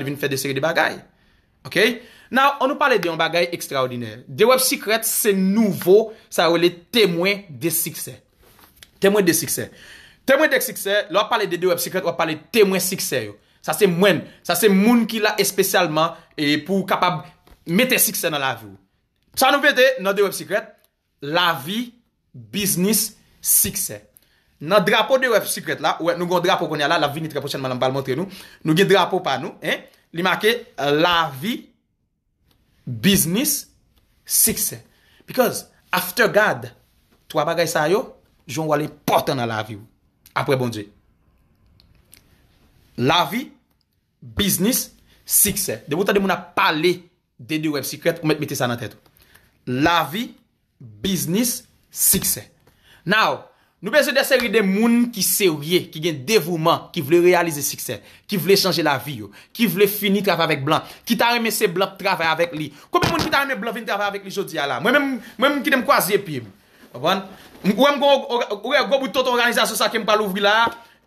Nou, an nou pale de yon bagay ekstraordinèl. Di web sikret, se nouvo, sa wè le temwen de sikset. Temwen de sikset. Temwen de sikset, lò pale de di web sikret, wè pale temwen sikset yo. Sa se mwen, sa se moun ki la espesyalman pou kapab mette sikset nan la vi yo. Sa nou vete, nan di web sikret, la vi, biznis, sikset. Nan drapo di web sikret la, nou gen drapo kon ya la, la vi ni trepochen manan bal montre nou, nou gen drapo pa nou, li make, la vi, Biznis, sikse. Because, after God, twa bagay sa yo, joun wale important na lavi ou. Apre bon di. Lavi, biznis, sikse. Debo ta de mou na pale de di web sikret, ou met meti sa nan tetou. Lavi, biznis, sikse. Nou, Nou bien se deserri den moun ki serye, ki gen devouman, ki vle realize sakse, ki vle chanje la vi yo, ki vle fini traval vek blan, ki tar mealse blan traval vek li. Koupe moun ki tar Angie Blanc vinde traval vek li jo di ya la? Mwen men ki dem kwasi ye pi. Abon. Mwen orè an normalize se se akèm palu vwi la,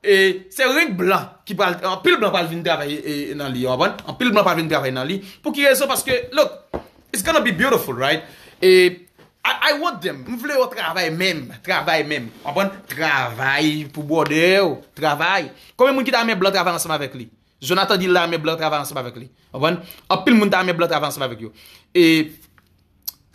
e se renk blan, ampil blan pal vinde traval vek li. Po ki rezò paske, Look, it's gonna be beautiful, right? E... I want them. Mw vle yo travay mem. Travay mem. An bon? Travay pou bode yo. Travay. Kome moun ki ta ame blan travay an seman vek li? Jonathan di la ame blan travay an seman vek li. An bon? Apil moun ta ame blan travay an seman vek yo. E,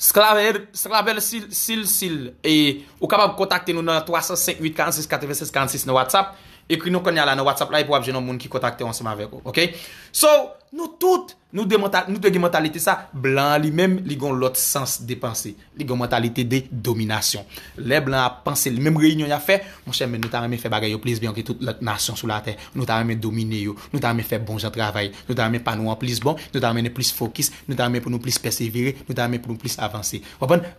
sklabel sil sil sil. E, ou kabab kontakte nou nan 305 846 846 46 nan WhatsApp. Ekri nou konya la nan WhatsApp la. E pou apje nou moun ki kontakte an seman vek yo. Ok? So, Nou tout, nou te gen mentalite sa Blan li men, li gen l'ot sens de pense Li gen mentalite de domination Le blan a pense, li men reynyon ya fe Monshe men, nou ta remen fe bagay yo Plis bi anke tout lak nasyon sou la ten Nou ta remen domine yo, nou ta remen fe bon jan travay Nou ta remen panou an plis bon, nou ta remen ne plis fokis Nou ta remen pou nou plis persevere Nou ta remen pou nou plis avanse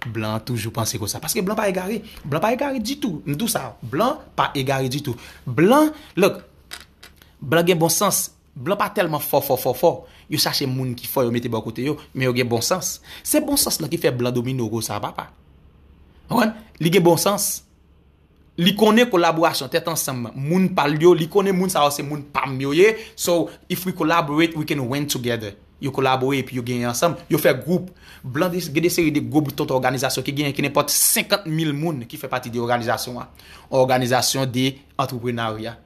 Blan toujou pense kosa, paske blan pa egare Blan pa egare ditou, nou tou sa Blan pa egare ditou Blan gen bon sens Blan pa telman fò fò fò fò, yo sache moun ki fò yo mette ba kote yo, men yo gen bon sens. Se bon sens la ki fe blan domine yo go sa pa pa. Anwen, li gen bon sens. Li kone kolaborasyon tet ansem, moun pal yo, li kone moun sa wase moun pam yo ye, so if we collaborate, we can win together. Yo kolaborate pi yo gen ansem, yo fe group. Blan gen de seri de group ton organizasyon ki gen, ki ne pot 50 mil moun ki fe pati di organizasyon wa. Organizasyon de entreprenaryon.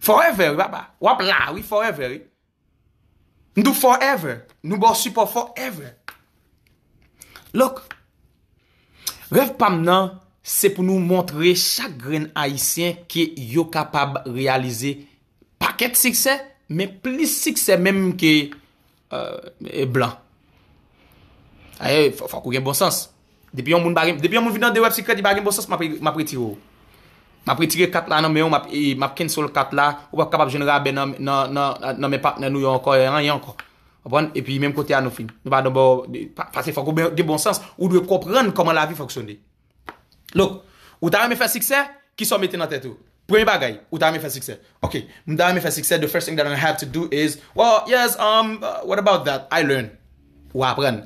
Forever, wabla, wabla, wiforever. Nou forever, nou borsupo forever. Lok, revpam nan, se pou nou montre chak gren aisyen ki yo kapab realize paket sikse, men pli sikse menm ki euh, e blan. Aye, fwa kou gen bon sens. Depi yon moun binan de web sikre di bagen bon sens, ma pritiro ou. Ma pritire kat la nan me ou, ma pin sol kat la, ou pa kapap jenra be nan me partner nou yon ko, yon yon ko. Apan, epi yon mèm kote anou fin. Nou pa dèmbo, fase fokou de bon sens, ou dèmbo kompren koman la vi foksyon di. Look, ou ta ame fè sikse, ki sou meti nan tè tou. Premi bagay, ou ta ame fè sikse. Ok, mèm ta ame fè sikse, the first thing that I have to do is, well, yes, um, uh, what about that? I learn. Ou apren.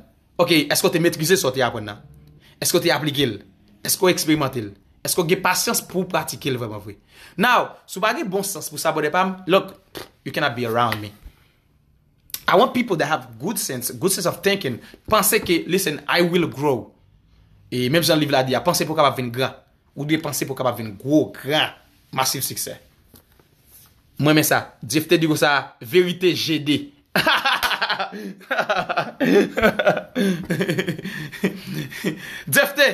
Ok, esko te metrize sot yon apwen Esko ge pasyans pou pratike le veman vwe. Now, sou bagay bon sens pou sa bodepam, look, you cannot be around me. I want people that have good sense, good sense of thinking, panse ke, listen, I will grow. E menm jan liv la di, a panse pou kap aven gran, ou de panse pou kap aven gro gran, masiv sikse. Mwen men sa, jefte di go sa, verite jede. Jefte,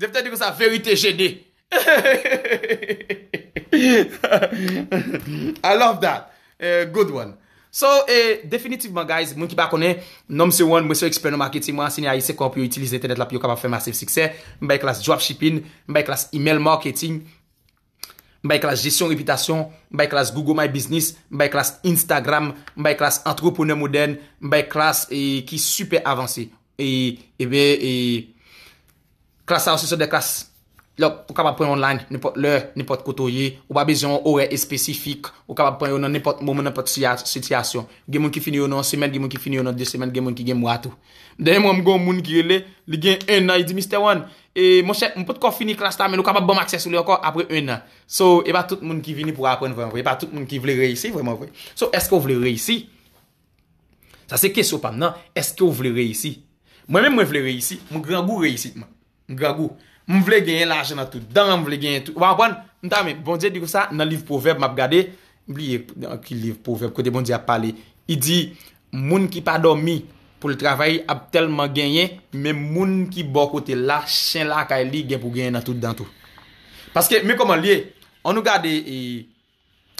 jefte di go sa, verite jede. I love that eh, Good one So, eh, definitivman guys Mwen ki pa kone Nom se one Mwen se eksperyman marketing Mwen asini a yise Kon pyo utilize internet La pyo kapap fe masif sikse Mwen bay klas dropshipping Mwen bay klas email marketing Mwen bay klas jesyon reputasyon Mwen bay klas google my business Mwen bay klas instagram Mwen bay klas entrepreneur modern Mwen bay klas eh, ki super avansi Ebe Klas a ansi se de klas Lò, ou kabab pren online, nipot lè, nipot koto ye, ou ba bejyon ore espesifik, ou kabab pren yon nan nipot moun, moun nipot sityasyon. Gen moun ki fini yon nan, semen gen moun ki fini yon nan, de semen gen moun ki gen mwa tou. Deye mwen mwen moun ki rele, li gen en nan, yi di Mr. One. E mwen chè, mwen pote kon fini klas ta men, ou kabab bom akses yon lè akor apre en nan. So, e ba tout moun ki vini pou akon vwen vwe, e ba tout moun ki vle reysi vwe mwen vwe. So, eske ou vle reysi? Sa se kesyo paman nan, eske ou vle reysi? Mwen vle genyen la chen la tout. Dan mwen vle genyen tout. Wan, wan, mwen ta men, mwen bon diye diyo sa, nan liv pouveb map gade, mwen liye ki liv pouveb, kote mwen bon diye a pale, i di, moun ki pa do mi, pou le travay, ap telman genyen, men moun ki bo kote la, chen la ka e li, gen pou genyen la tout dan tout. Paske, mwen koman liye, an nou gade, e,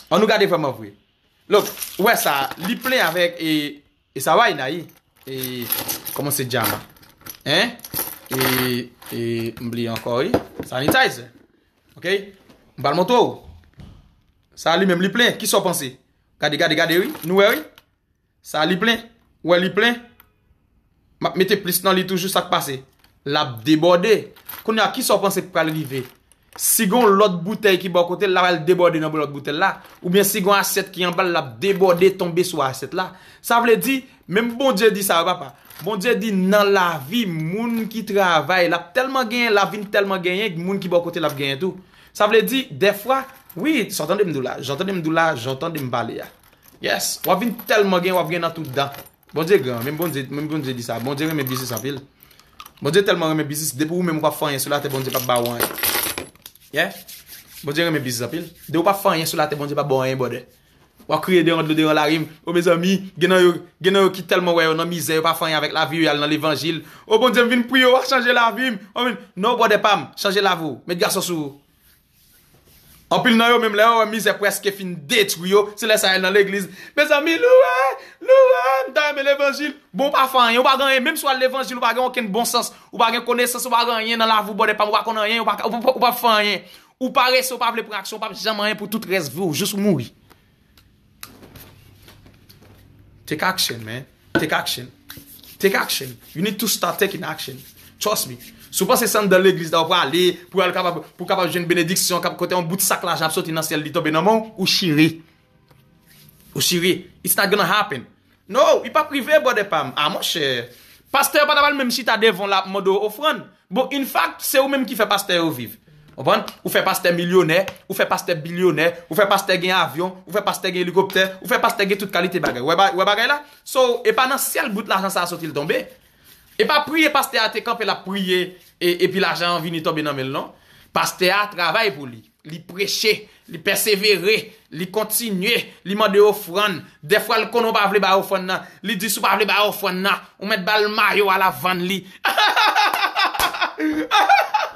an nou gade vreman vwe. Lop, wè sa, li pley avèk, e, e sa vwa inayi, e, koman se djama. Hein? E, E mbli ankor yi, sanitize. Ok, mbal mwoto wou. Sa li menm li plen, ki sou panse? Gade gade gade wou, nou wè wou. Sa li plen, wè li plen. Mp mette plis nan li toujou sa kpase. Lap deborde. Kon yon a ki sou panse pou pralive? Sigon lot boutel ki bò kote, la wèl deborde nan bò lot boutel la. Ou bien sigon aset ki yon bal lap deborde, tombe swa aset la. Sa vle di, menm bon dje di sa wè pa pa. Bon Dje di nan la vi, moun ki travay, lap telman gen, lap vin telman gen, moun ki bo kote lap gen tou. Sa vle di, defwa, wii, joutan de mdou la, joutan de mdou la, joutan de mbale ya. Yes, wap vin telman gen, wap gen nan tou dan. Bon Dje gran, men bon Dje di sa, bon Dje reme bizis apil. Bon Dje telman reme bizis, de pou mwen wap fanyen sou la te bon Dje pa bawan. Yeah? Bon Dje reme bizis apil. De wap fanyen sou la te bon Dje pa bawan yon boden. Wa kriye deyon, deyon la rim. O oh, me zami, genan yo ki telman wè yo nan mize, yo pa fanyan vek la vi yal nan l'Evangil. O bon diyem vin priyo, wak chanje la vim. Non, bo de pam, chanje la vou. Met gaso sou. An pil nan yo, menm lè, wè mize pweske fin detryo, se lè sa yal nan l'Eglise. Me zami, louè, louè, mdame l'Evangil. Bon pa fanyan, ou pa ganyan, menm sou al l'Evangil, ou pa ganyan oken bon sens, ou pa ganyan kone sens, ou pa ganyan nan la vou, bo de pam, Take action men, take action Take action, you need to start taking action Trust me, sou pa se san de l'eglise Da ou pa ale pou ka pa jen benediksyon Kote an bout sakla jabsot inasyel Di tobe nanman ou shiri Ou shiri, it's not gonna happen No, yi pa prive bo de pam A ah, mon chè, pasteur pa tabal Mèm si ta devon la modo ofran Bon in fact, se ou mèm ki fe pasteur ou viv Ou fe pas te milyonè, ou fe pas te bilyonè, ou fe pas te gen avyon, ou fe pas te gen helikopter, ou fe pas te gen tout kalite bagay. Ou e, e bagay la? So, e pa nan si al bout l'ajan sa a soti l'dombe, e pa priye pas te a tekan pe la priye, e, e pi l'ajan anvini tobe nan me l'an, non? pas te a travay pou li. Li preche, li persevere, li kontinye, li mande ofran, defwa l konon pa avle ba ofran nan, li disou pa avle ba ofran nan, ou met bal Mario al avan li. Ha ha ha ha ha ha ha ha ha ha ha ha ha ha ha ha!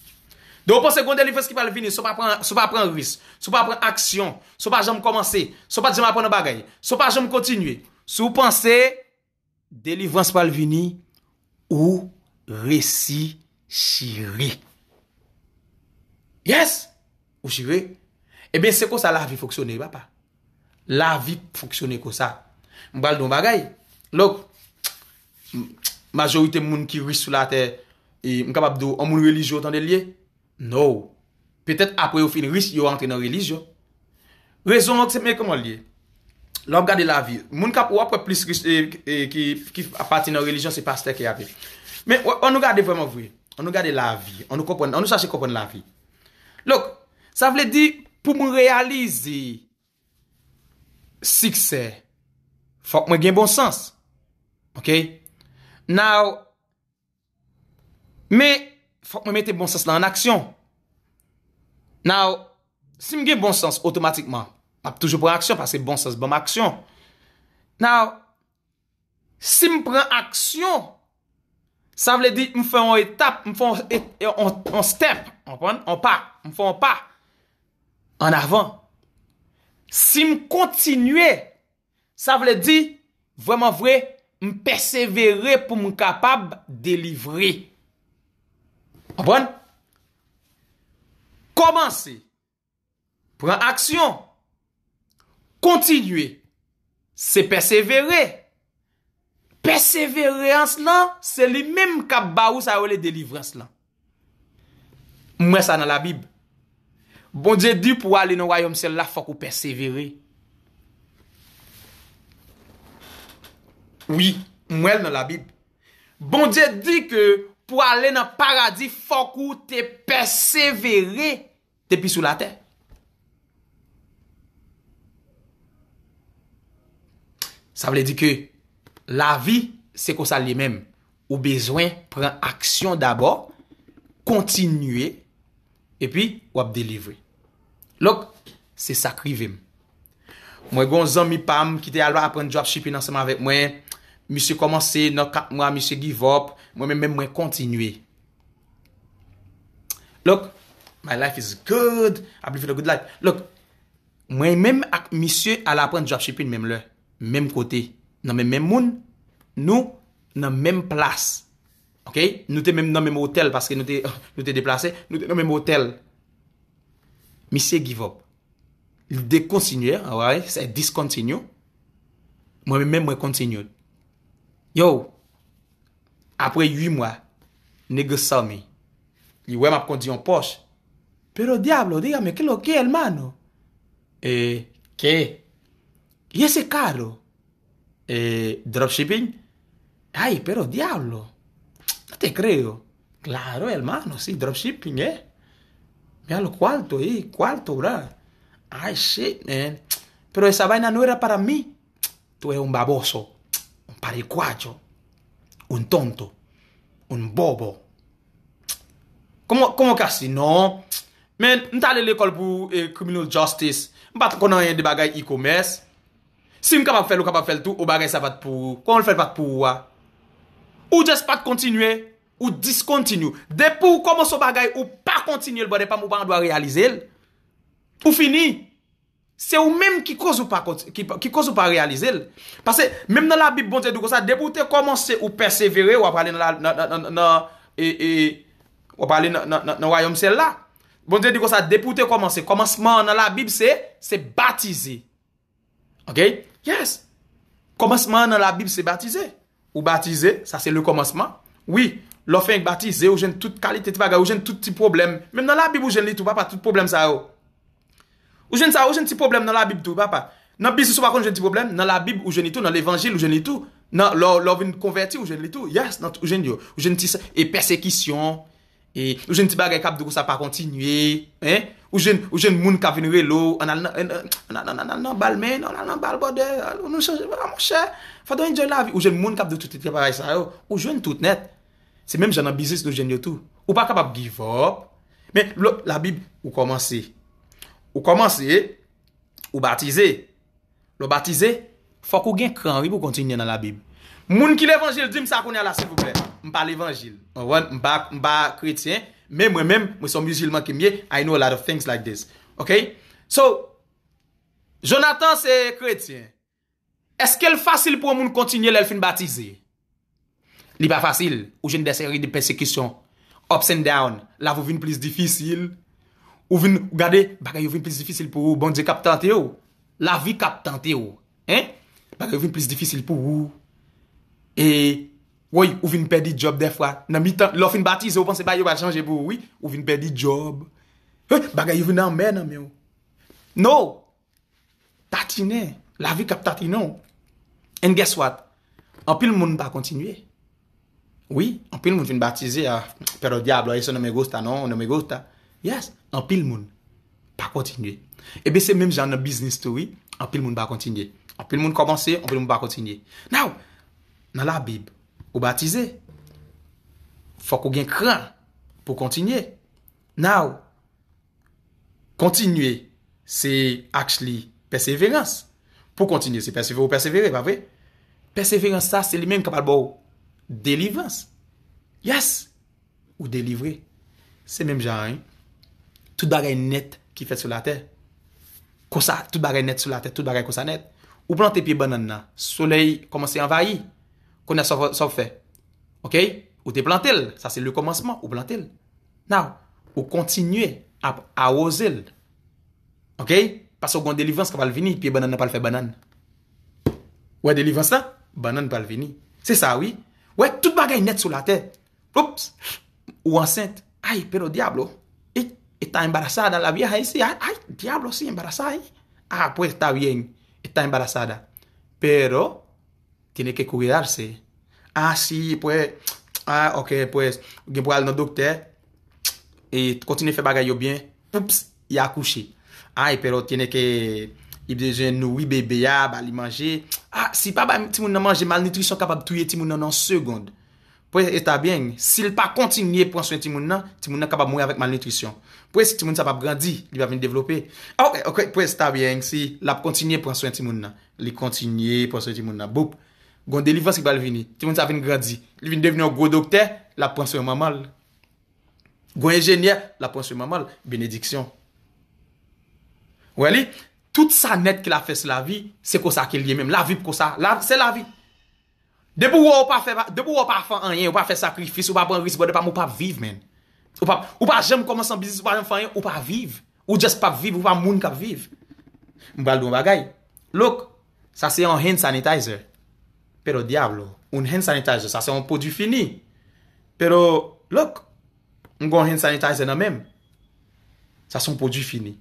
De ou panse kon delivranse palvini sou pa pran risk, sou pa pran aksyon, sou pa jom komanse, sou pa jom apon an bagay, sou pa jom kontinue. Sou panse delivranse palvini ou resi shiri. Yes! Ou shiri. E eh ben se ko sa la vi foksyone wap pa. La vi foksyone ko sa. Mbal don bagay. Lok, majorite moun ki risk sou la te, mkabab do, an moun religyo tan de liye. No. Petè apre ou fin risk yo antre nan relijon. Rezon an ki se mè koman liye. Lò gade la vi. Moun kap ou apre plis risk ki apate nan relijon se pas teke apè. Mè, an nou gade vèman vwe. An nou gade la vi. An nou kompon. An nou sache kompon la vi. Lò, sa vle di pou moun realize sikse fòk mwen gen bon sens. Ok? Now, mè Fok mwen mette bon sens la an aksyon. Now, si mwen gen bon sens otomatikman, map toujou pren aksyon, pa se bon sens bon aksyon. Now, si mwen pren aksyon, sa vle di mwen fè an etap, mwen fè an e, e, step, mwen fè an pas, an avan. Si mwen kontinwe, sa vle di, vwèman vwè, mwen persevere pou mwen kapab delivri. Abon? Komanse. Pren aksyon. Kontinue. Se persevere. Persevere an slan, se li menm kap ba ou sa ou li delivre an slan. Mwen sa nan la bib. Bon diye di pou wale nan wayom se la fok ou persevere. Oui, mwen nan la bib. Bon diye di ke... pou ale nan paradis fok ou te persevere te pisou la te. Sa vle di ke la vi se konsa li men, ou bezwen pren aksyon d'abo, kontinue, e pi wap delivre. Lok, se sakri vem. Mwen gon zan mi pam, kite alwa apren job shipping ansenman vek mwen, misye komanse, nan kat mwa, misye give up, mwen men mwen kontinue. Look, my life is good, I believe in a good life. Look, mwen men ak misye ala apren job shipping menm le, menm kote, nan men men moun, nou nan menm plas. Ok, nou te menm nan menm hotel, paske nou te deplase, nou te menm hotel. Misye give up. Il dekonsinue, away, se diskontinue, mwen men mwen kontinue. Yo, de 8 mois, nego salmi. y a map kondi yon Pero diablo, dígame, ¿qué es lo que, hermano? Eh, ¿qué? ¿Y ese carro? Eh, ¿Dropshipping? Ay, pero diablo, no te creo. Claro, hermano, sí, dropshipping, ¿eh? Mira lo cuarto, ¿eh? Cuarto, bro. Ay, shit, man. Pero esa vaina no era para mí. Tú eres un baboso. Pari kwacho, un tonto, un bobo. Komo ka si? Non. Men, nta ale l'ekol pou e, criminal justice. Mpa te konan yon de bagay e-commerce. Si m kapap fel ou kapap fel tou, ou bagay sa pat pou. Komo l'fel pat pou wwa? Ou jes pat kontinue ou diskontinue. Depou komo sou bagay ou pa kontinue l'bode, pa m ou pa an do a realize l. Ou fini? Ou fini? Se ou menm ki koz ou pa realizel. Pase, menm nan la bib, bon te di kon sa, depoute komanse ou persevere ou ap pale nan rayom sel la. Bon te di kon sa, depoute komanse, komansman nan la bib se, se batize. Ok? Yes! Komansman nan la bib se batize. Ou batize, sa se le komansman. Oui, lo feng batize ou jen tout kalite ti baga, ou jen tout ti problem. Menm nan la bib ou jen li tou pa pa tout problem sa ou. Ou jen sa ou jen ti problem nan la bib tou, papa. Nan bisous wakon jen ti problem, nan la bib ou jen itou, nan l'evangil ou jen itou. Nan love and converti ou jen itou. Yes, nan ou jen yo. Ou jen ti e persekisyon. E, ou jen ti bagay kap di kousa pa kontinye. E? Ou jen moun kap vinwe lou. Anan anan anan balmen, anan anan balbode. Anon chanjè, anon chanjè. Fadon jen la bi. Ou jen moun kap di touti di kap a yasay yo. Ou jen tout net. Se menm jen nan bisous ou jen yo tou. Ou pa kap ap give up. Men, la bib ou koman sey. Ou komanse, ou batize, lo batize, fok ou gen kranri pou kontinye nan la bib. Moun ki l'evangil di msa konye la sivouble, mpa l'evangil, mpa kretien, men mwen men, mwen son musilman kemye, I know a lot of things like this. Ok? So, Jonathan se kretien, eske l fasil pou moun kontinye l elfin batize? Li pa fasil, ou jen deseri di persekisyon, upsen down, la vouvin plis difisil, Ou vin, ou gade, bagay ou vin plis difisil pou ou, bon diye kap tante yo, la vi kap tante yo, he? Bagay ou vin plis difisil pou ou, e, woy, ou vin pedi job defwa, nan mi tan, lo fin batize, ou panse pa yo wale chanje pou ou, woy, ou vin pedi job, he? Bagay ou vin nan men nan men yo, nou, tatine, la vi kap tatine yo, and guess what? An pil moun pa kontinye, woy, an pil moun vin batize, a, ah, pero diablo, a, eso nan me gosta, nan, nan me gosta, yes, An pil moun, pa kontinye. Ebe se menm jan nan business story, wi, an pil moun pa kontinye. An pil moun komanse, an pil moun pa kontinye. Nou, nan la bib, ou batize, fok ou gen kran pou kontinye. Nou, kontinye, se actually perseverance. Pou kontinye, se persevere ou persevere, pa vre? Perseverance sa, se li menm kapal bo ou. Deliverance. Yes! Ou deliverer. Se menm jan an yon. tout bagay net ki fè sou la tè. Kousa, tout bagay net sou la tè, tout bagay kousa net. Ou plante pi banan nan, souley koman se envayi, konè sov fè. Ok? Ou te plante lè, sa se lè komanseman, ou plante lè. Nou, ou kontinye ap awo zè lè. Ok? Paso kon delivans ka pal vini, pi banan nan pal fè banan. Ou delivans la, banan nan pal vini. Se sa wè, ou tout bagay net sou la tè. Oups! Ou ansente, ay, pel o diablo. Oh. Eta mbarasada la viha yisi. Ay, diablo si mbarasay. Eh. Ah, pou e ta bien. Eta mbarasada. Pero, tene ke kouyar se. Ah, si, pou e... Ah, ok, pou e... Genpou al nan dokter. E kontine fe bagay yo bien. Poups, ya kouche. Ay, pero tene ke... Ibejen nou ibebe ya, bali manje. Ah, si pa ba timoun nan manje malnutrisyon kapab tuye timoun nan nan segond. Pou e ta bien. Si pa kontine pon souye timoun nan, timoun nan kapab mouye avèk malnutrisyon. Pwè si ti moun sa pap grandi, li va vin devlopè. Ah, ok, ok, pwè sta bè yeng si, la p kontinye pranswen ti moun nan. Li kontinye pranswen ti moun nan, bop. Gwande li vans ki bal vini, ti moun sa vin grandi. Li vin devine yon gwo dokter, la pranswen mamal. Gwande jenye, la pranswen mamal, benediksyon. Wè li, tout sa net ki la fè se la vi, se kosa ke liye menm, la vi pkosa, se la vi. Debou wè wè pa fè anyen, wè pa fè sakrifis, wè pa ban ris, wè pa mou pa viv menm. Ou pa jem koman san bizis, ou pa jem fanyan, ou pa viv. Ou jes pa viv, ou pa moun kap viv. Mbal do mbagay. Look, sa se yon hand sanitizer. Pero diablo, un hand sanitizer, sa se yon podi fini. Pero, look, mgon hand sanitizer nan menm. Sa se yon podi fini.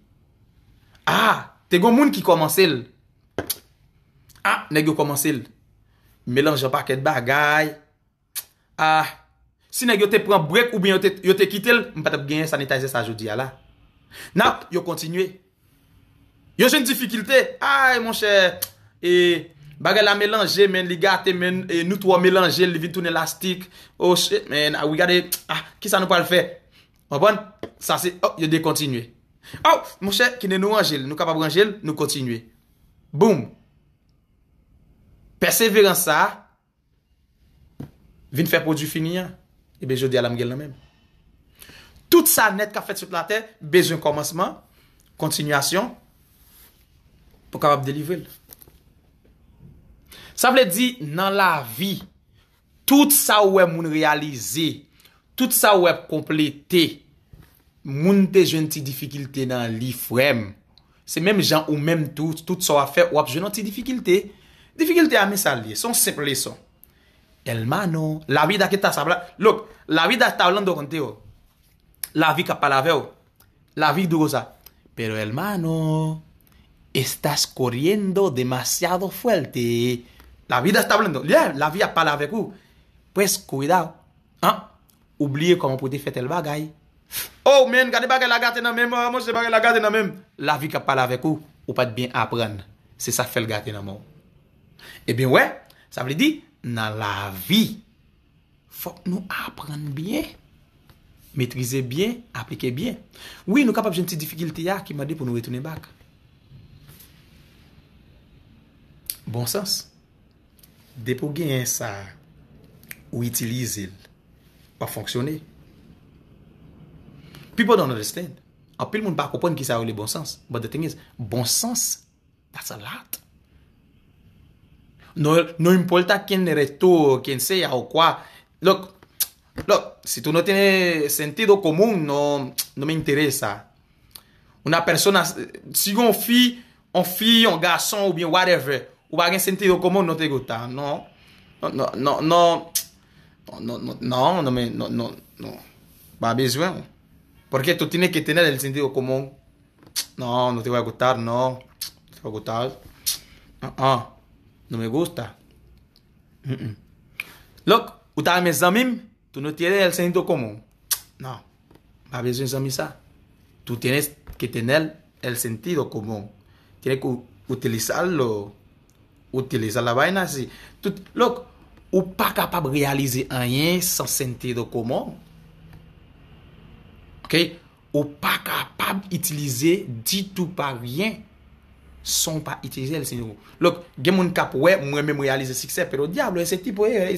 Ah, te goun moun ki koman sel. Ah, negyo koman sel. Melanj yo paket bagay. Ah. Sine yo te pren brek ou ben yo te kitel, m patap genye sanitize sa jodi ya la. Nap, yo kontinue. Yo jen difikilte. Ay, mon chè, e, bagè la melange, men, li gate, men, e, nou towa melange, li vin toune elastik. Oh, chè, men, a wiga de, ah, ki sa nou pal fè? Mwen bon, sa se, oh, yo de kontinue. Oh, mon chè, ki ne nou anjel, nou kapabranjel, nou kontinue. Boum. Perseveran sa, vin fè prodou fini ya. Ebe, jodi alam gel nan men. Tout sa net ka fet sou planter, bejoun komanseman, kontinuasyon, pou kabab delivrel. Sa vle di, nan la vi, tout sa ouwe moun realize, tout sa ouwe komplete, moun te jwen ti difikilte nan li frem. Se menm jan ou menm tout, tout sa wap jwen nan ti difikilte. Difikilte a men sa li, son seple son. hermano, la vida que estás hablando. Look, la vida está hablando contigo. La vida para veo. La vida dura. Pero hermano, estás corriendo demasiado fuerte. La vida está hablando. Yeah, la vida para veo. Pues cuidado. ¿Ah? Oublie comment pour faire tel bagaille. Oh man, gade bagay la gâte dans même, moi se pas la gata dans même. La vida qui parle avec vous, ou pas de bien apprendre. C'est ça fait le gâte dans moi. Eh bien ouais, ça veut dire nan la vi, fok nou apren bie, metrize bie, aplike bie. Ouye nou kapap jen ti difikilte ya ki ma de pou nou retounen bak. Bon sens. De pou gen sa, ou itilize il, pa fonksyonne. People don't understand. Anpil moun pa akopon ki sa ou le bon sens. But the thing is, bon sens, that's a lot. No, no importa quién eres tú, quién sea o cuál. Look, look, si tú no tienes sentido común, no, no me interesa. Una persona, si un fille, un fille, un garçon o bien whatever, ou alguien sentido común no te gusta. No, no, no, no, no, no, no, no, me, no, no, no. Va bien, Porque tú tienes que tener el sentido común. No, no te va a gustar, no. No te va a gustar. Ah, uh Nou me gosta. Lok, ou ta ame zamim, tou nou tene el senti do komon. Non, Nan, pa bezen zamisa. Tou tene ke tene el senti do komon. Tene ke utelisa la bayna. Lok, ou pa kapab realize anyen san senti do komon. Ou pa kapab utilize di tou pa riyen son para utilizar el senyo. Lòk, gen moun pero diablo, ese tipo de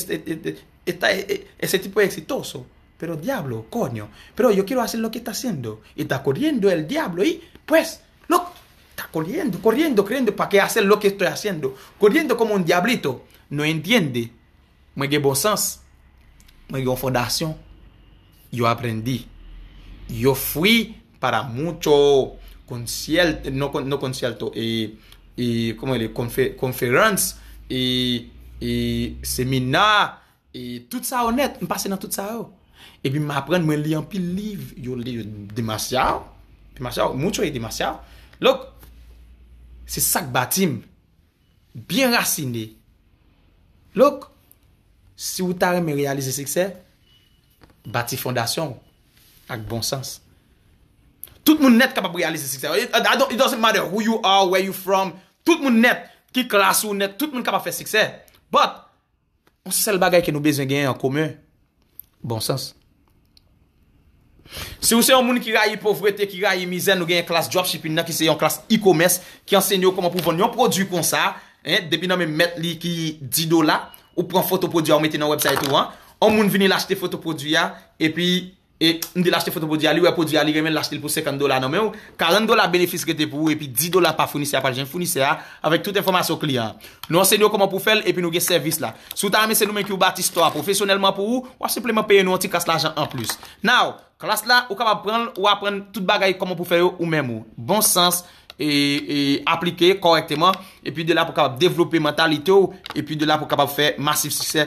ese tipo es exitoso. Pero diablo, coño, pero yo quiero hacer lo que está haciendo. Y está corriendo el diablo y pues, look, está corriendo, corriendo, corriendo para qué hacer lo que estoy haciendo. Corriendo como un diablito. No entiende. Mwen gen bon sens. me gen fundación. Yo aprendí Yo fui para mucho Konciel, non konciel non to, e konferans, e, e, e seminar, e tout sa ou net, m'pase nan tout sa ou. Oh. E bi m'apren mwen li an pi liv, yo li yo dimasyaw, dimasyaw, moun choye dimasyaw. Lok, se sak batim, bien rasine, lok, si ou tare mè realize seksè, bati fondasyon ak bon sens. Tout moun net kapap realise sikse. It doesn't matter who you are, where you from. Tout moun net ki klas ou net. Tout moun kapap fè sikse. But, on se sel bagay ki nou bezwen gen an komyo. Bon sens. Se ou se yon moun ki rayi povrete, ki rayi mizè, nou gen yon klas dropshipping nan, ki se yon klas e-commerce, ki anseño koman pou von yon prodjou kon sa, depi nan men met li ki 10 dola, ou pren fotoprodjou an meti nan website ou an, an moun vini lachete fotoprodjou ya, epi, e mde lache te foto pou di ali, ou e pou di ali, gen men lache te pou 50 dola, nan men ou, 40 dola benefis kete pou, epi 10 dola pa founise a, pa gen founise a, avèk tout informasyon kliyan. Nou anseyn yo koman pou fèl, epi nou gen servis la. Sou ta ame se nou men ki ou bati sto a, profesyonelman pou ou, ou a sepleman peye nou, an ti kase l'ajan an plus. Nou, klas la, ou kapap pren, ou apren tout bagay koman pou fè yo, ou men mou. Bon sens, e, e aplike, korekteman, epi de la pou kapap devlopè mentalite yo, epi de la pou kapap fè masif s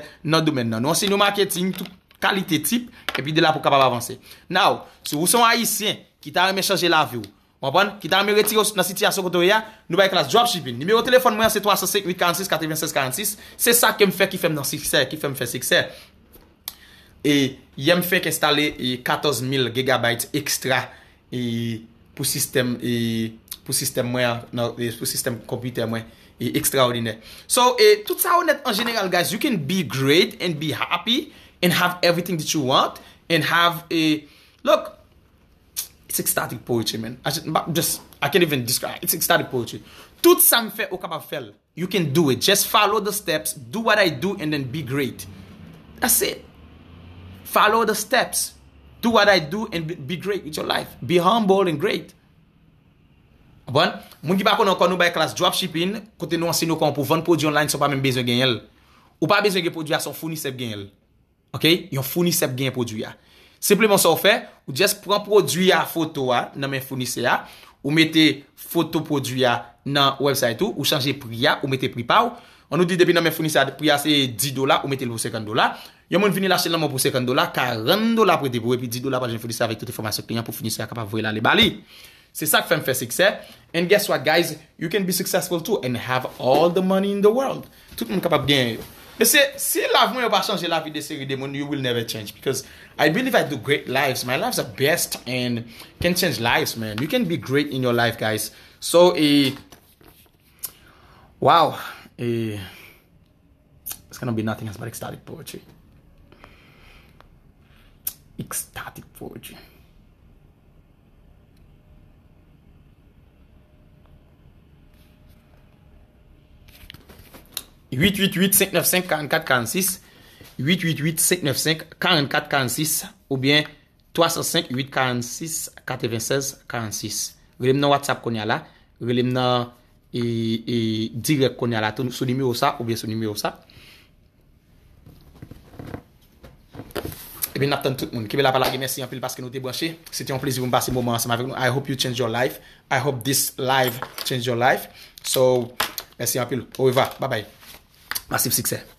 kalite tip, e pi de la pou kaba avanse. Now, sou ou son ayisyen, ki ta reme chanje la view, wabon, ki ta reme reti nan siti a sou koto ya, nou bay klas dropshipping, nimeyo telefon mwen se to a sa 846-9646, se sa kem fe ki fem nan sikser, ki fem fe sikser. E, yem fe kestale 14000 GB ekstra, e, pou sistem, e, pou sistem mwen, nou, pou sistem kompite mwen, ekstra ordine. So, e, tout sa ou net an jeneral, guys, you can be great and be happy, and have everything that you want, and have a... Look, it's ecstatic poetry, man. I can't even describe it. It's ecstatic poetry. Tout sa mi fè okapap fèl. You can do it. Just follow the steps, do what I do, and then be great. That's it. Follow the steps. Do what I do, and be great with your life. Be humble and great. A bon? Moun ki pa konon kon nou baye klas dropshipping, kote nou ansin nou kon pou ven podi online, sou pa men bezwen gen yel. Ou pa bezwen gen podi, asan founi seb gen yel. Ok, yon founisep gen prodouya. Simpleman sa ou fe, ou jes pran prodouya foto a nan men founise a, ou mette foto prodouya nan website ou, ou chanje priya, ou mette pripa ou. An nou di depi nan men founise a priya se 10 dola, ou mette l pou 50 dola. Yon moun vini lache nan moun pou 50 dola, 40 dola pou debo, epi 10 dola pou jen founise a vek toute formasyon klenyan pou founise a kapap vwe la le bali. Se sa k fèm fè sikse. And guess what guys, you can be successful too and have all the money in the world. Tout moun kapap gen... But see, see love when you change your life, they say the money you will never change. Because I believe I do great lives. My lives are best and can change lives, man. You can be great in your life, guys. So, eh, wow, eh, it's gonna be nothing else but ecstatic poetry. Ecstatic poetry. 888-595-4446 888-595-4446 Ou bien 305-846-416-46 e, e, Ou bien WhatsApp konya la Ou e bien Direk konya la Ou bien Ebe nap tan tout moun Kibe la palage Mese yon pil paske nou debwanshe Sete yon pleziv m basi mouman Asma vek nou I hope you change your life I hope this live change your life So Mese yon pil Ouwe va Ba bay massive success.